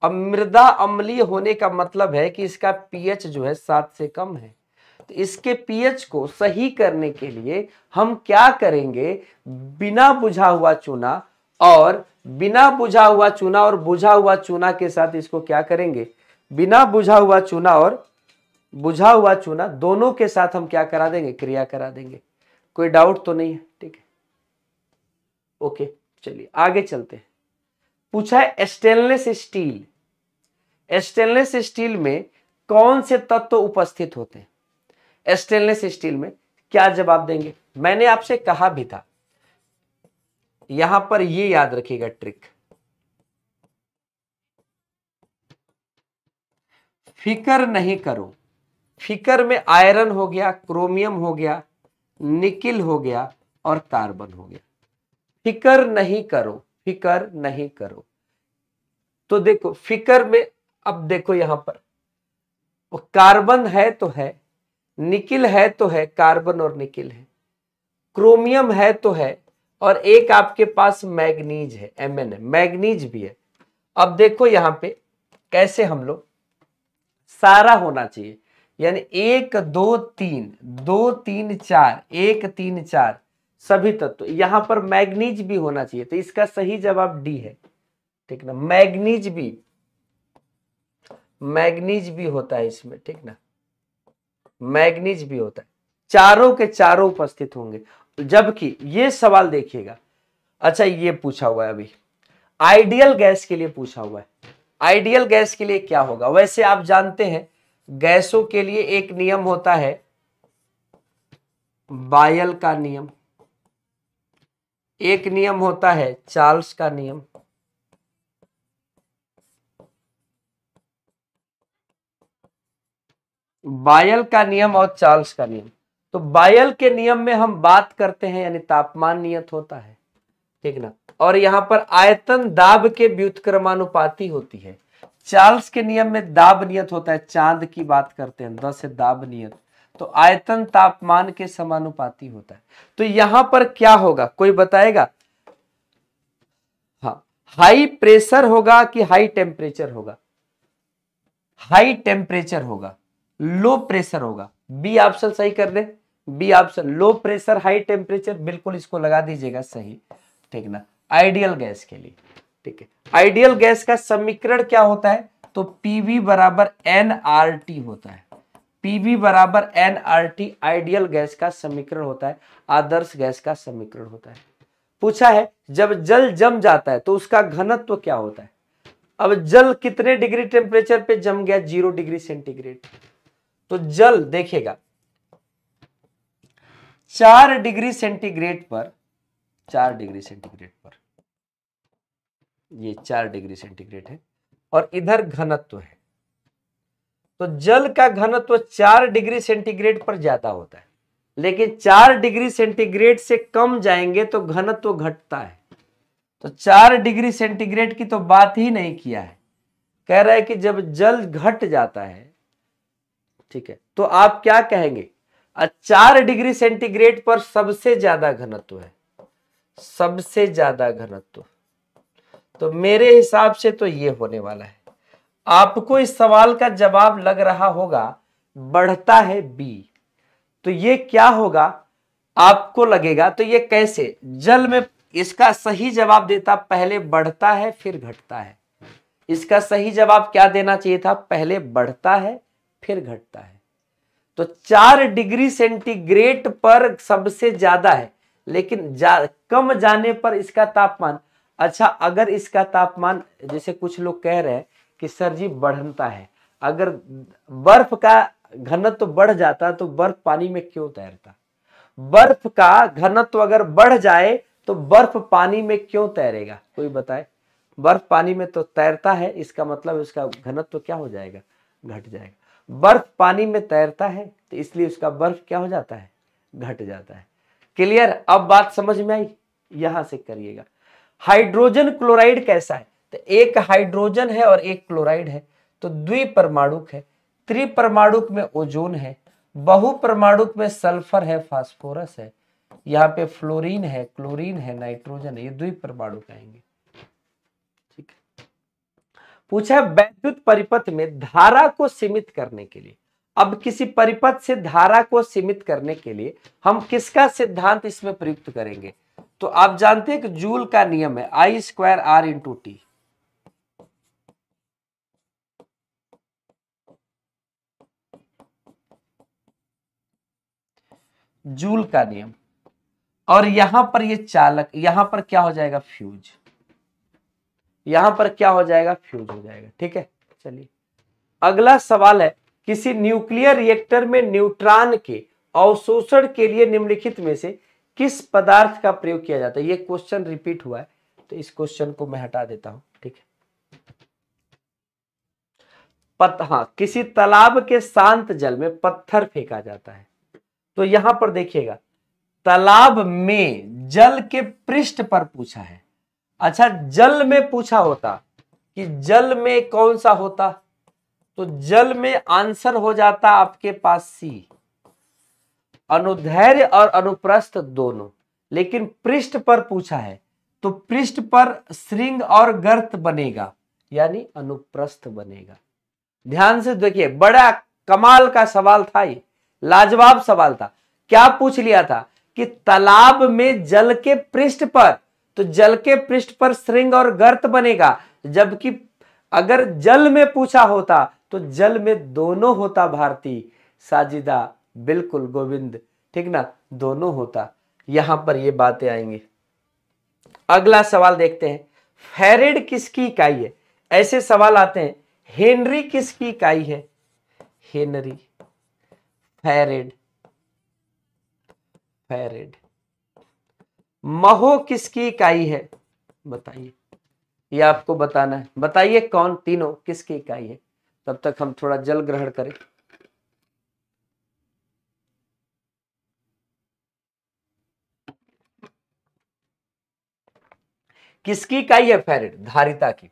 अब मृदा अम्लीय होने का मतलब है कि इसका पीएच जो है सात से कम है तो इसके पीएच को सही करने के लिए हम क्या करेंगे बिना बुझा हुआ चूना और बिना बुझा हुआ चूना और बुझा हुआ चूना के साथ इसको क्या करेंगे बिना बुझा हुआ चूना और बुझा हुआ चूना दोनों के साथ हम क्या करा देंगे क्रिया करा देंगे कोई डाउट तो नहीं है ठीक है ओके चलिए आगे चलते हैं पूछा है स्टेनलेस स्टील स्टेनलेस स्टील में कौन से तत्व उपस्थित होते हैं स्टेनलेस स्टील में क्या जवाब देंगे मैंने आपसे कहा भी था यहां पर ये याद रखिएगा ट्रिक फिकर नहीं करो फिकर में आयरन हो गया क्रोमियम हो गया निकिल हो गया और कार्बन हो गया फिकर नहीं करो फिकर नहीं करो तो देखो फिकर में अब देखो यहां पर कार्बन है तो है निकिल है तो है कार्बन और निकिल है क्रोमियम है तो है और एक आपके पास मैग्नीज है एम एन मैग्नीज भी है अब देखो यहां पे कैसे हम लोग सारा होना चाहिए यानी एक दो तीन दो तीन चार एक तीन चार सभी तत्व यहां पर मैग्नीज भी होना चाहिए तो इसका सही जवाब डी है ठीक ना मैग्नीज भी मैग्नीज भी होता है इसमें ठीक ना मैग्नीज भी होता है चारों के चारों उपस्थित होंगे जबकि ये सवाल देखिएगा अच्छा ये पूछा हुआ है अभी आइडियल गैस के लिए पूछा हुआ है आइडियल गैस के लिए क्या होगा वैसे आप जानते हैं गैसों के लिए एक नियम होता है बायल का नियम एक नियम होता है चार्ल्स का नियम बायल का नियम और चार्ल्स का नियम तो बायल के नियम में हम बात करते हैं यानी तापमान नियत होता है ठीक ना और यहाँ पर आयतन दाब के व्युतक्रमानुपाती होती है चार्ल्स के नियम में दाब नियत होता है चांद की बात करते हैं दस है दाब नियत तो आयतन तापमान के समानुपाती होता है तो यहां पर क्या होगा कोई बताएगा हाँ हाई प्रेशर होगा कि हाई टेम्परेचर होगा हाई टेम्परेचर होगा लो प्रेशर होगा बी ऑप्शन सही कर दे B option low pressure high temperature बिल्कुल इसको लगा दीजिएगा सही ठीक ना आइडियल गैस के लिए ठीक है आइडियल गैस का समीकरण क्या होता है तो पीवी बराबर एन आर टी होता है पीवी बराबर N R T ideal gas का समीकरण होता है आदर्श गैस का समीकरण होता है पूछा है जब जल जम जाता है तो उसका घनत्व तो क्या होता है अब जल कितने डिग्री टेम्परेचर पे जम गया जीरो डिग्री सेंटीग्रेड तो जल देखिएगा चार डिग्री सेंटीग्रेड पर चार डिग्री सेंटीग्रेड पर ये चार डिग्री सेंटीग्रेड है और इधर घनत्व है तो जल का घनत्व चार डिग्री सेंटीग्रेड पर ज्यादा होता है लेकिन चार डिग्री सेंटीग्रेड से कम जाएंगे तो घनत्व घटता है तो चार डिग्री सेंटीग्रेड की तो बात ही नहीं किया है कह रहा है कि जब जल घट जाता है ठीक है तो आप क्या कहेंगे चार डिग्री सेंटीग्रेड पर सबसे ज्यादा घनत्व है सबसे ज्यादा घनत्व तो मेरे हिसाब से तो ये होने वाला है आपको इस सवाल का जवाब लग रहा होगा बढ़ता है बी तो ये क्या होगा आपको लगेगा तो ये कैसे जल में इसका सही जवाब देता पहले बढ़ता है फिर घटता है इसका सही जवाब क्या देना चाहिए था पहले बढ़ता है फिर घटता है तो चार डिग्री सेंटीग्रेड पर सबसे ज्यादा है लेकिन जा, कम जाने पर इसका तापमान अच्छा अगर इसका तापमान जैसे कुछ लोग कह रहे हैं कि सर जी बढ़ता है अगर बर्फ का घनत्व तो बढ़ जाता तो बर्फ पानी में क्यों तैरता बर्फ का घनत्व तो अगर बढ़ जाए तो बर्फ पानी में क्यों तैरेगा कोई बताए बर्फ पानी में तो तैरता है इसका मतलब उसका घनत्व तो क्या हो जाएगा घट जाएगा बर्फ पानी में तैरता है तो इसलिए उसका बर्फ क्या हो जाता है घट जाता है क्लियर अब बात समझ में आई यहां से करिएगा हाइड्रोजन क्लोराइड कैसा है तो एक हाइड्रोजन है और एक क्लोराइड है तो द्विपरमाणुक है त्रिपरमाणुक में ओजोन है बहु परमाणुक में सल्फर है फास्फोरस है यहाँ पे फ्लोरीन है क्लोरीन है नाइट्रोजन है ये परमाणु कहेंगे पूछा वैद्युत परिपथ में धारा को सीमित करने के लिए अब किसी परिपथ से धारा को सीमित करने के लिए हम किसका सिद्धांत इसमें प्रयुक्त करेंगे तो आप जानते हैं कि जूल का नियम है I square R into T Joule का नियम और यहां पर ये यह चालक यहां पर क्या हो जाएगा फ्यूज यहां पर क्या हो जाएगा फ्यूज हो जाएगा ठीक है चलिए अगला सवाल है किसी न्यूक्लियर रिएक्टर में न्यूट्रॉन के अवशोषण के लिए निम्नलिखित में से किस पदार्थ का प्रयोग किया जाता है ये क्वेश्चन रिपीट हुआ है तो इस क्वेश्चन को मैं हटा देता हूं ठीक है हाँ किसी तालाब के शांत जल में पत्थर फेंका जाता है तो यहां पर देखिएगा तालाब में जल के पृष्ठ पर पूछा है अच्छा जल में पूछा होता कि जल में कौन सा होता तो जल में आंसर हो जाता आपके पास सी अनुधैर्य और अनुप्रस्थ दोनों लेकिन पृष्ठ पर पूछा है तो पृष्ठ पर श्रृंग और गर्त बनेगा यानी अनुप्रस्थ बनेगा ध्यान से देखिए बड़ा कमाल का सवाल था ये लाजवाब सवाल था क्या पूछ लिया था कि तालाब में जल के पृष्ठ पर तो जल के पृष्ठ पर श्रृंग और गर्त बनेगा जबकि अगर जल में पूछा होता तो जल में दोनों होता भारती साजिदा बिल्कुल गोविंद ठीक ना दोनों होता यहां पर ये बातें आएंगी अगला सवाल देखते हैं फेरेड किसकी इकाई है ऐसे सवाल आते हैं हेनरी किसकी इकाई है हेनरी फेरेड फेरेड महो किसकी इकाई है बताइए ये आपको बताना है बताइए कौन तीनों किसकी इकाई है तब तक हम थोड़ा जल ग्रहण करें किसकी इकाई है फैरिट धारिता की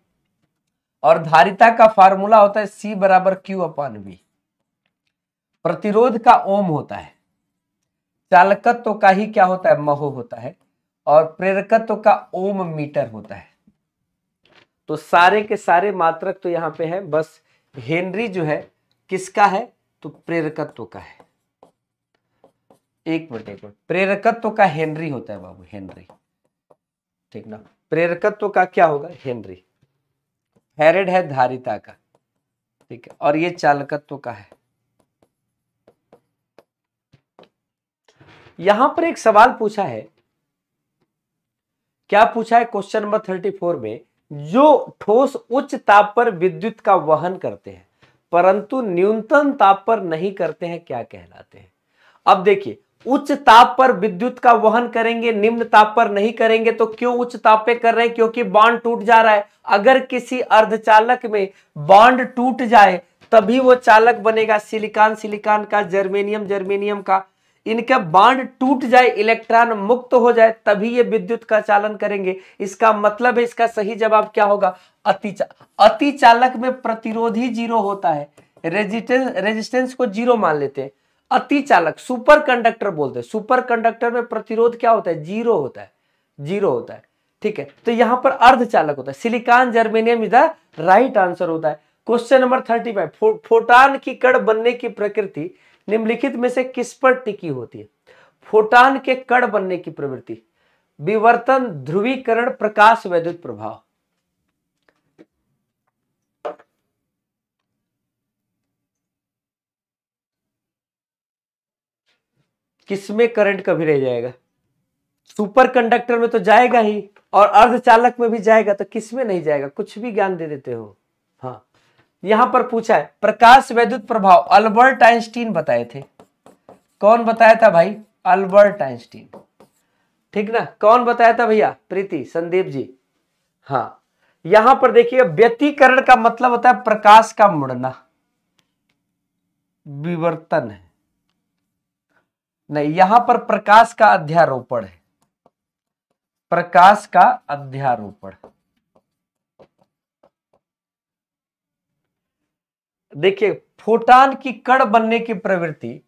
और धारिता का फार्मूला होता है सी बराबर क्यू अपान बी प्रतिरोध का ओम होता है चालकत्व का ही क्या होता है महो होता है और प्रेरकत्व का ओम मीटर होता है तो सारे के सारे मात्रक तो यहां पे है बस हेनरी जो है किसका है तो प्रेरकत्व का है एक मिनट एक मिनट प्रेरकत्व का हेनरी होता है बाबू हेनरी ठीक ना प्रेरकत्व का क्या होगा हेनरी हेरेड है धारिता का ठीक है और ये चालकत्व का है यहां पर एक सवाल पूछा है क्या पूछा है क्वेश्चन नंबर थर्टी फोर में जो ठोस उच्च ताप पर विद्युत का वहन करते हैं परंतु न्यूनतम ताप पर नहीं करते हैं क्या कहलाते हैं अब देखिए उच्च ताप पर विद्युत का वहन करेंगे निम्न ताप पर नहीं करेंगे तो क्यों उच्च ताप पे कर रहे हैं क्योंकि बॉन्ड टूट जा रहा है अगर किसी अर्धचालक में बॉन्ड टूट जाए तभी वो चालक बनेगा सिलिकॉन सिलिकॉन का जर्मेनियम जर्मेनियम का इनका बांड टूट जाए इलेक्ट्रॉन मुक्त हो जाए तभी ये विद्युत का चालन करेंगे इसका मतलब है इसका सही जवाब क्या होगा अति अति चालक में प्रतिरोधी जीरो होता है रेजिटेंस रेजिस्टेंस को जीरो मान लेते हैं अति चालक सुपर कंडक्टर बोलते हैं सुपर कंडक्टर में प्रतिरोध क्या होता है जीरो होता है जीरो होता है ठीक है तो यहां पर अर्ध चालक होता है silicon germanium is the right answer होता है question number thirty five photon की कड़ बनने की प्रकृति निम्नलिखित में से किस पर टिकी होती है फोटान के कण बनने की प्रवृत्ति विवर्तन ध्रुवीकरण प्रकाश वैद्युत प्रभाव किसमें करंट कभी रह जाएगा सुपर कंडक्टर में तो जाएगा ही और अर्धचालक में भी जाएगा तो किसमें नहीं जाएगा कुछ भी ज्ञान दे देते हो हाँ यहां पर पूछा है प्रकाश वैद्युत प्रभाव अल्बर्ट आइंस्टीन बताए थे कौन बताया था भाई अल्बर्ट आइंस्टीन ठीक ना कौन बताया था भैया प्रीति संदीप जी हाँ यहां पर देखिए व्यतीकरण का मतलब होता है प्रकाश का मुड़ना विवर्तन है नहीं यहां पर प्रकाश का अध्यारोपण है प्रकाश का अध्यारोपण देखिए फोटान की कण बनने की प्रवृत्ति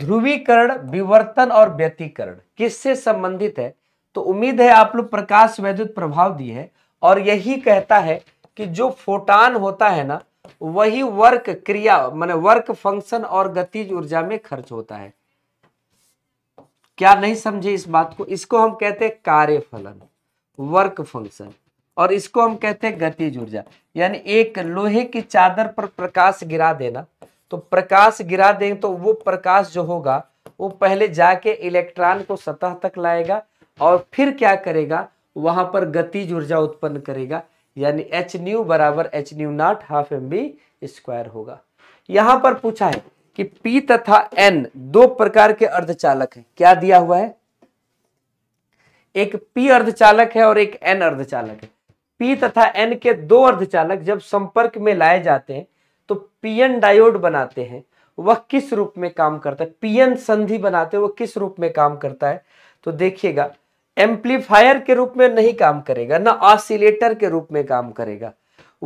ध्रुवीकरण विवर्तन और व्यतीकरण किससे संबंधित है तो उम्मीद है आप लोग प्रकाश वैद्युत प्रभाव दी है और यही कहता है कि जो फोटान होता है ना वही वर्क क्रिया माने वर्क फंक्शन और गतिज ऊर्जा में खर्च होता है क्या नहीं समझे इस बात को इसको हम कहते हैं कार्य फलन वर्क फंक्शन और इसको हम कहते हैं गतिज ऊर्जा यानी एक लोहे की चादर पर प्रकाश गिरा देना तो प्रकाश गिरा दें तो वो प्रकाश जो होगा वो पहले जाके इलेक्ट्रॉन को सतह तक लाएगा और फिर क्या करेगा वहां पर गतिज ऊर्जा उत्पन्न करेगा यानी एच न्यू बराबर H nu not half M B square होगा यहां पर पूछा है कि P तथा N दो प्रकार के अर्धचालक हैं क्या दिया हुआ है एक P अर्धचालक है और एक N अर्धचालक है पी तथा एन के दो अर्धचालक जब संपर्क में लाए जाते हैं तो पीएन डायोड बनाते हैं वह किस रूप में काम करता है पीएन संधि बनाते हैं वह किस रूप में काम करता है तो देखिएगा एम्पलीफायर के रूप में नहीं काम करेगा ना ऑसिलेटर के रूप में काम करेगा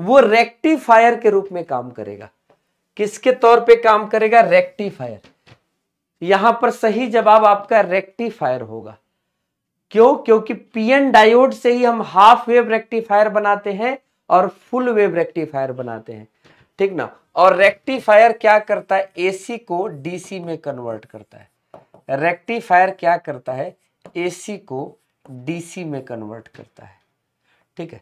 वो रेक्टिफायर के रूप में काम करेगा किसके तौर पे काम करेगा रेक्टिफायर यहां पर सही जवाब आपका रेक्टिफायर होगा क्यों क्योंकि पीएन डायोड से ही हम हाफ वेव रेक्टिफायर बनाते हैं और फुल वेव रेक्टिफायर बनाते हैं ठीक ना और रेक्टिफायर क्या करता है एसी को डीसी में कन्वर्ट करता है रेक्टिफायर क्या करता है एसी को डीसी में कन्वर्ट करता है ठीक है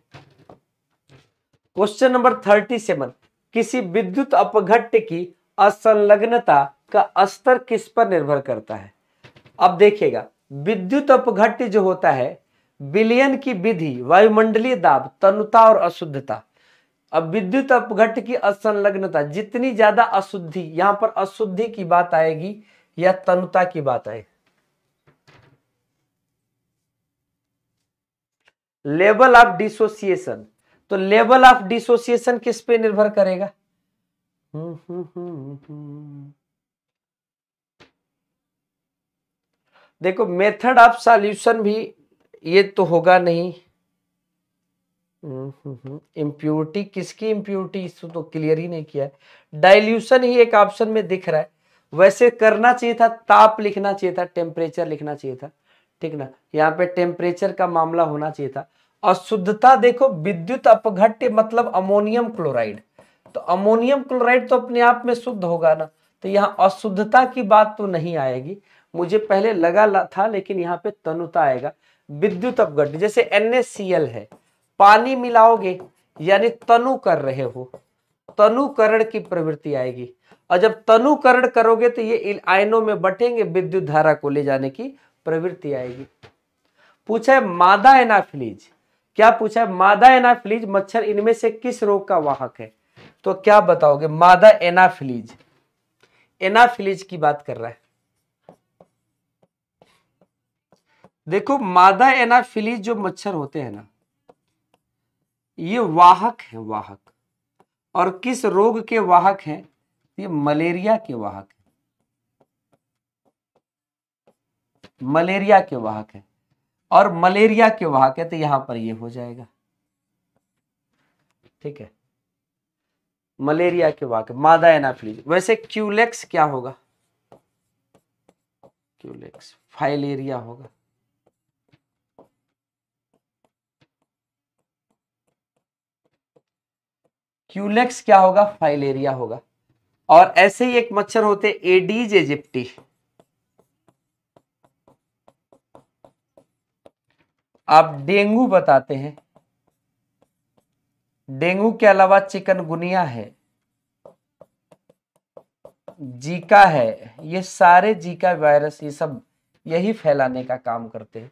क्वेश्चन नंबर थर्टी सेवन किसी विद्युत अपघट्य की असंलग्नता का स्तर किस पर निर्भर करता है अब देखिएगा विद्युत अपघट्य जो होता है बिलियन की विधि वायुमंडलीय दाब तनुता और अशुद्धता अब विद्युत अपघट की असंलग्नता जितनी ज्यादा अशुद्धि यहां पर अशुद्धि की बात आएगी या तनुता की बात आएगी लेवल ऑफ डिसोसिएशन तो लेवल ऑफ डिसोसिएशन किस पे निर्भर करेगा हम्म हम्म हम्म, हम्म। देखो मेथड ऑफ सॉल्यूशन भी ये तो होगा नहीं इम्प्योरिटी किसकी इम्प्योरिटी इसको तो क्लियर ही नहीं किया है डाइल्यूशन ही एक ऑप्शन में दिख रहा है वैसे करना चाहिए था ताप लिखना चाहिए था टेम्परेचर लिखना चाहिए था ठीक ना यहाँ पे टेम्परेचर का मामला होना चाहिए था अशुद्धता देखो विद्युत अपघट्य मतलब अमोनियम क्लोराइड तो अमोनियम क्लोराइड तो अपने आप में शुद्ध होगा ना तो यहाँ अशुद्धता की बात तो नहीं आएगी मुझे पहले लगा ला था लेकिन यहाँ पे तनुता आएगा विद्युत अपगट जैसे एन है पानी मिलाओगे यानी तनु कर रहे हो तनुकरण की प्रवृत्ति आएगी और जब तनुकरण करोगे तो ये आयनों में बटेंगे विद्युत धारा को ले जाने की प्रवृत्ति आएगी पूछा है मादा एनाफिलीज क्या पूछा है मादा एनाफिलीज मच्छर इनमें से किस रोग का वाहक है तो क्या बताओगे मादा एनाफिलीज एनाफिलीज की बात कर रहा है देखो मादा एनाफिलीज जो मच्छर होते हैं ना ये वाहक है वाहक और किस रोग के वाहक है ये मलेरिया के वाहक है मलेरिया के वाहक है और मलेरिया के वाहक है तो यहां पर ये हो जाएगा ठीक है मलेरिया के वाहक मादा एनाफिलीज वैसे क्यूलेक्स क्या होगा क्यूलेक्स फाइलेरिया होगा क्यूलेक्स क्या होगा फाइलेरिया होगा और ऐसे ही एक मच्छर होते एडीज एजिप्टी आप डेंगू बताते हैं डेंगू के अलावा चिकनगुनिया है जीका है ये सारे जीका वायरस ये सब यही फैलाने का काम करते हैं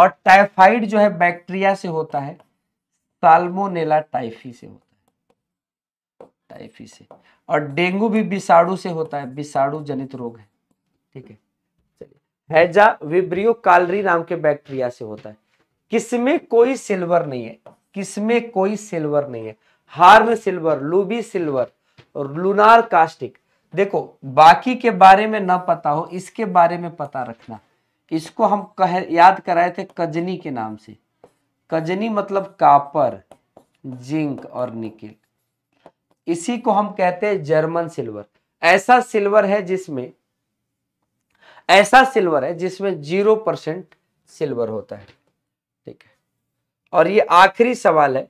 और टाइफाइड जो है बैक्टीरिया से होता है साल्मोनेला टाइफी से होता है टाइफी से और डेंगू भी विषाणु से होता है विषाणु जनित रोग है ठीक है चलिए हैजा विब्रियो कालरी नाम के बैक्टीरिया से होता है किसमें कोई सिल्वर नहीं है किसमें कोई सिल्वर नहीं है हार्न सिल्वर लूबी सिल्वर और लूनार कास्टिक देखो बाकी के बारे में ना पता हो इसके बारे में पता रखना इसको हम कह याद कराए थे कजनी के नाम से कजनी मतलब कापर जिंक और निकेल इसी को हम कहते हैं जर्मन सिल्वर ऐसा सिल्वर है जिसमें ऐसा सिल्वर है जिसमें जीरो परसेंट सिल्वर होता है ठीक है और ये आखिरी सवाल है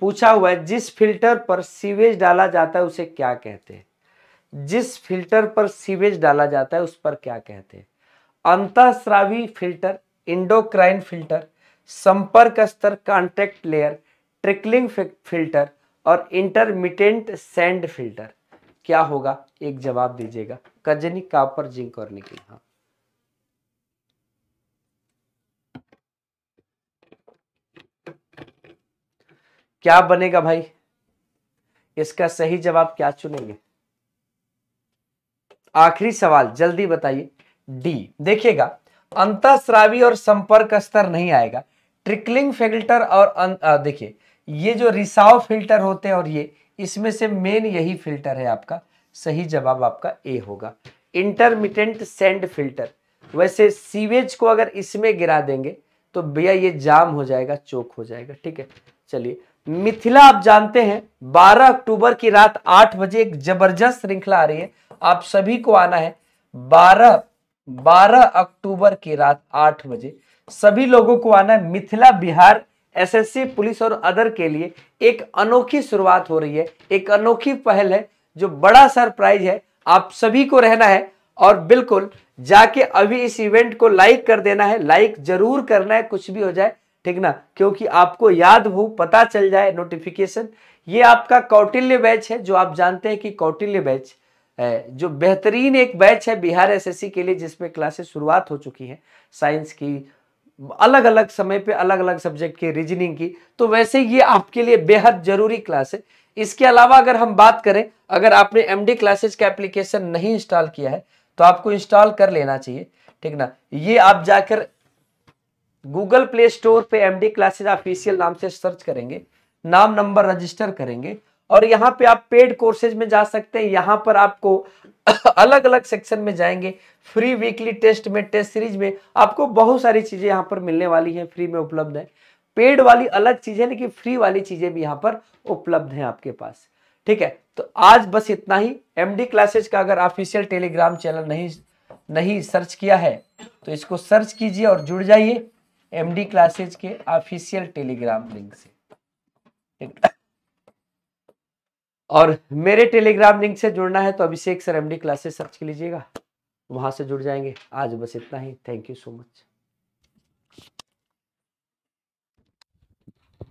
पूछा हुआ है जिस फिल्टर पर सीवेज डाला जाता है उसे क्या कहते हैं जिस फिल्टर पर सीवेज डाला जाता है उस पर क्या कहते हैं अंतःस्रावी फिल्टर इंडोक्राइन फिल्टर संपर्क स्तर कॉन्टेक्ट लेयर ट्रिकलिंग फिल्टर और इंटरमिटेंट सैंड फिल्टर क्या होगा एक जवाब दीजिएगा कजनी कापर जिंक और निकल हाँ क्या बनेगा भाई इसका सही जवाब क्या चुनेंगे आखिरी सवाल जल्दी बताइए डी देखिएगा अंतःस्रावी और संपर्क स्तर नहीं आएगा ट्रिकलिंग फिल्टर और अं, देखिए ये जो रिसाव फिल्टर होते हैं और ये इसमें से मेन यही फिल्टर है आपका सही जवाब आपका ए होगा इंटरमीडियंट सेंड फिल्टर वैसे सीवेज को अगर इसमें गिरा देंगे तो भैया ये जाम हो जाएगा चोक हो जाएगा ठीक है चलिए मिथिला आप जानते हैं 12 अक्टूबर की रात 8 बजे एक जबरदस्त श्रृंखला आ रही है आप सभी को आना है 12 12 अक्टूबर की रात 8 बजे सभी लोगों को आना है मिथिला बिहार एसएससी पुलिस और अदर के लिए एक अनोखी शुरुआत हो रही है एक अनोखी पहल है जो बड़ा सरप्राइज है आप सभी को रहना है और बिल्कुल जाके अभी इस इवेंट को लाइक कर देना है लाइक जरूर करना है कुछ भी हो जाए ठीक ना क्योंकि आपको याद हो पता चल जाए नोटिफिकेशन ये आपका कौटिल्य बैच है जो आप जानते हैं कि कौटिल्य बैच जो बेहतरीन एक बैच है बिहार एसएससी के लिए जिसमें क्लासेस शुरुआत हो चुकी है साइंस की अलग अलग समय पे अलग अलग सब्जेक्ट की रीजनिंग की तो वैसे ये आपके लिए बेहद जरूरी क्लास है इसके अलावा अगर हम बात करें अगर आपने एम डी क्लासेज का एप्लीकेशन नहीं इंस्टॉल किया है तो आपको इंस्टॉल कर लेना चाहिए ठीक ना ये आप जाकर गूगल प्ले स्टोर पे एम डी क्लासेज ऑफिशियल नाम से सर्च करेंगे नाम नंबर रजिस्टर करेंगे और यहाँ पे आप पेड कोर्सेज में जा सकते हैं यहाँ पर आपको अलग अलग सेक्शन में जाएंगे फ्री वीकली टेस्ट में टेस्ट सीरीज में आपको बहुत सारी चीज़ें यहाँ पर मिलने वाली हैं फ्री में उपलब्ध है पेड वाली अलग चीज़ें लेकिन फ्री वाली चीज़ें भी यहाँ पर उपलब्ध हैं आपके पास ठीक है तो आज बस इतना ही एमडी क्लासेज का अगर ऑफिशियल टेलीग्राम चैनल नहीं नहीं सर्च किया है तो इसको सर्च कीजिए और जुड़ जाइए एमडी क्लासेज के ऑफिशियल टेलीग्राम लिंक से और मेरे टेलीग्राम लिंक से जुड़ना है तो Abhishek sir MD classes search कर लीजिएगा वहाँ से जुड़ जाएंगे आज बस इतना ही थैंक यू सो मच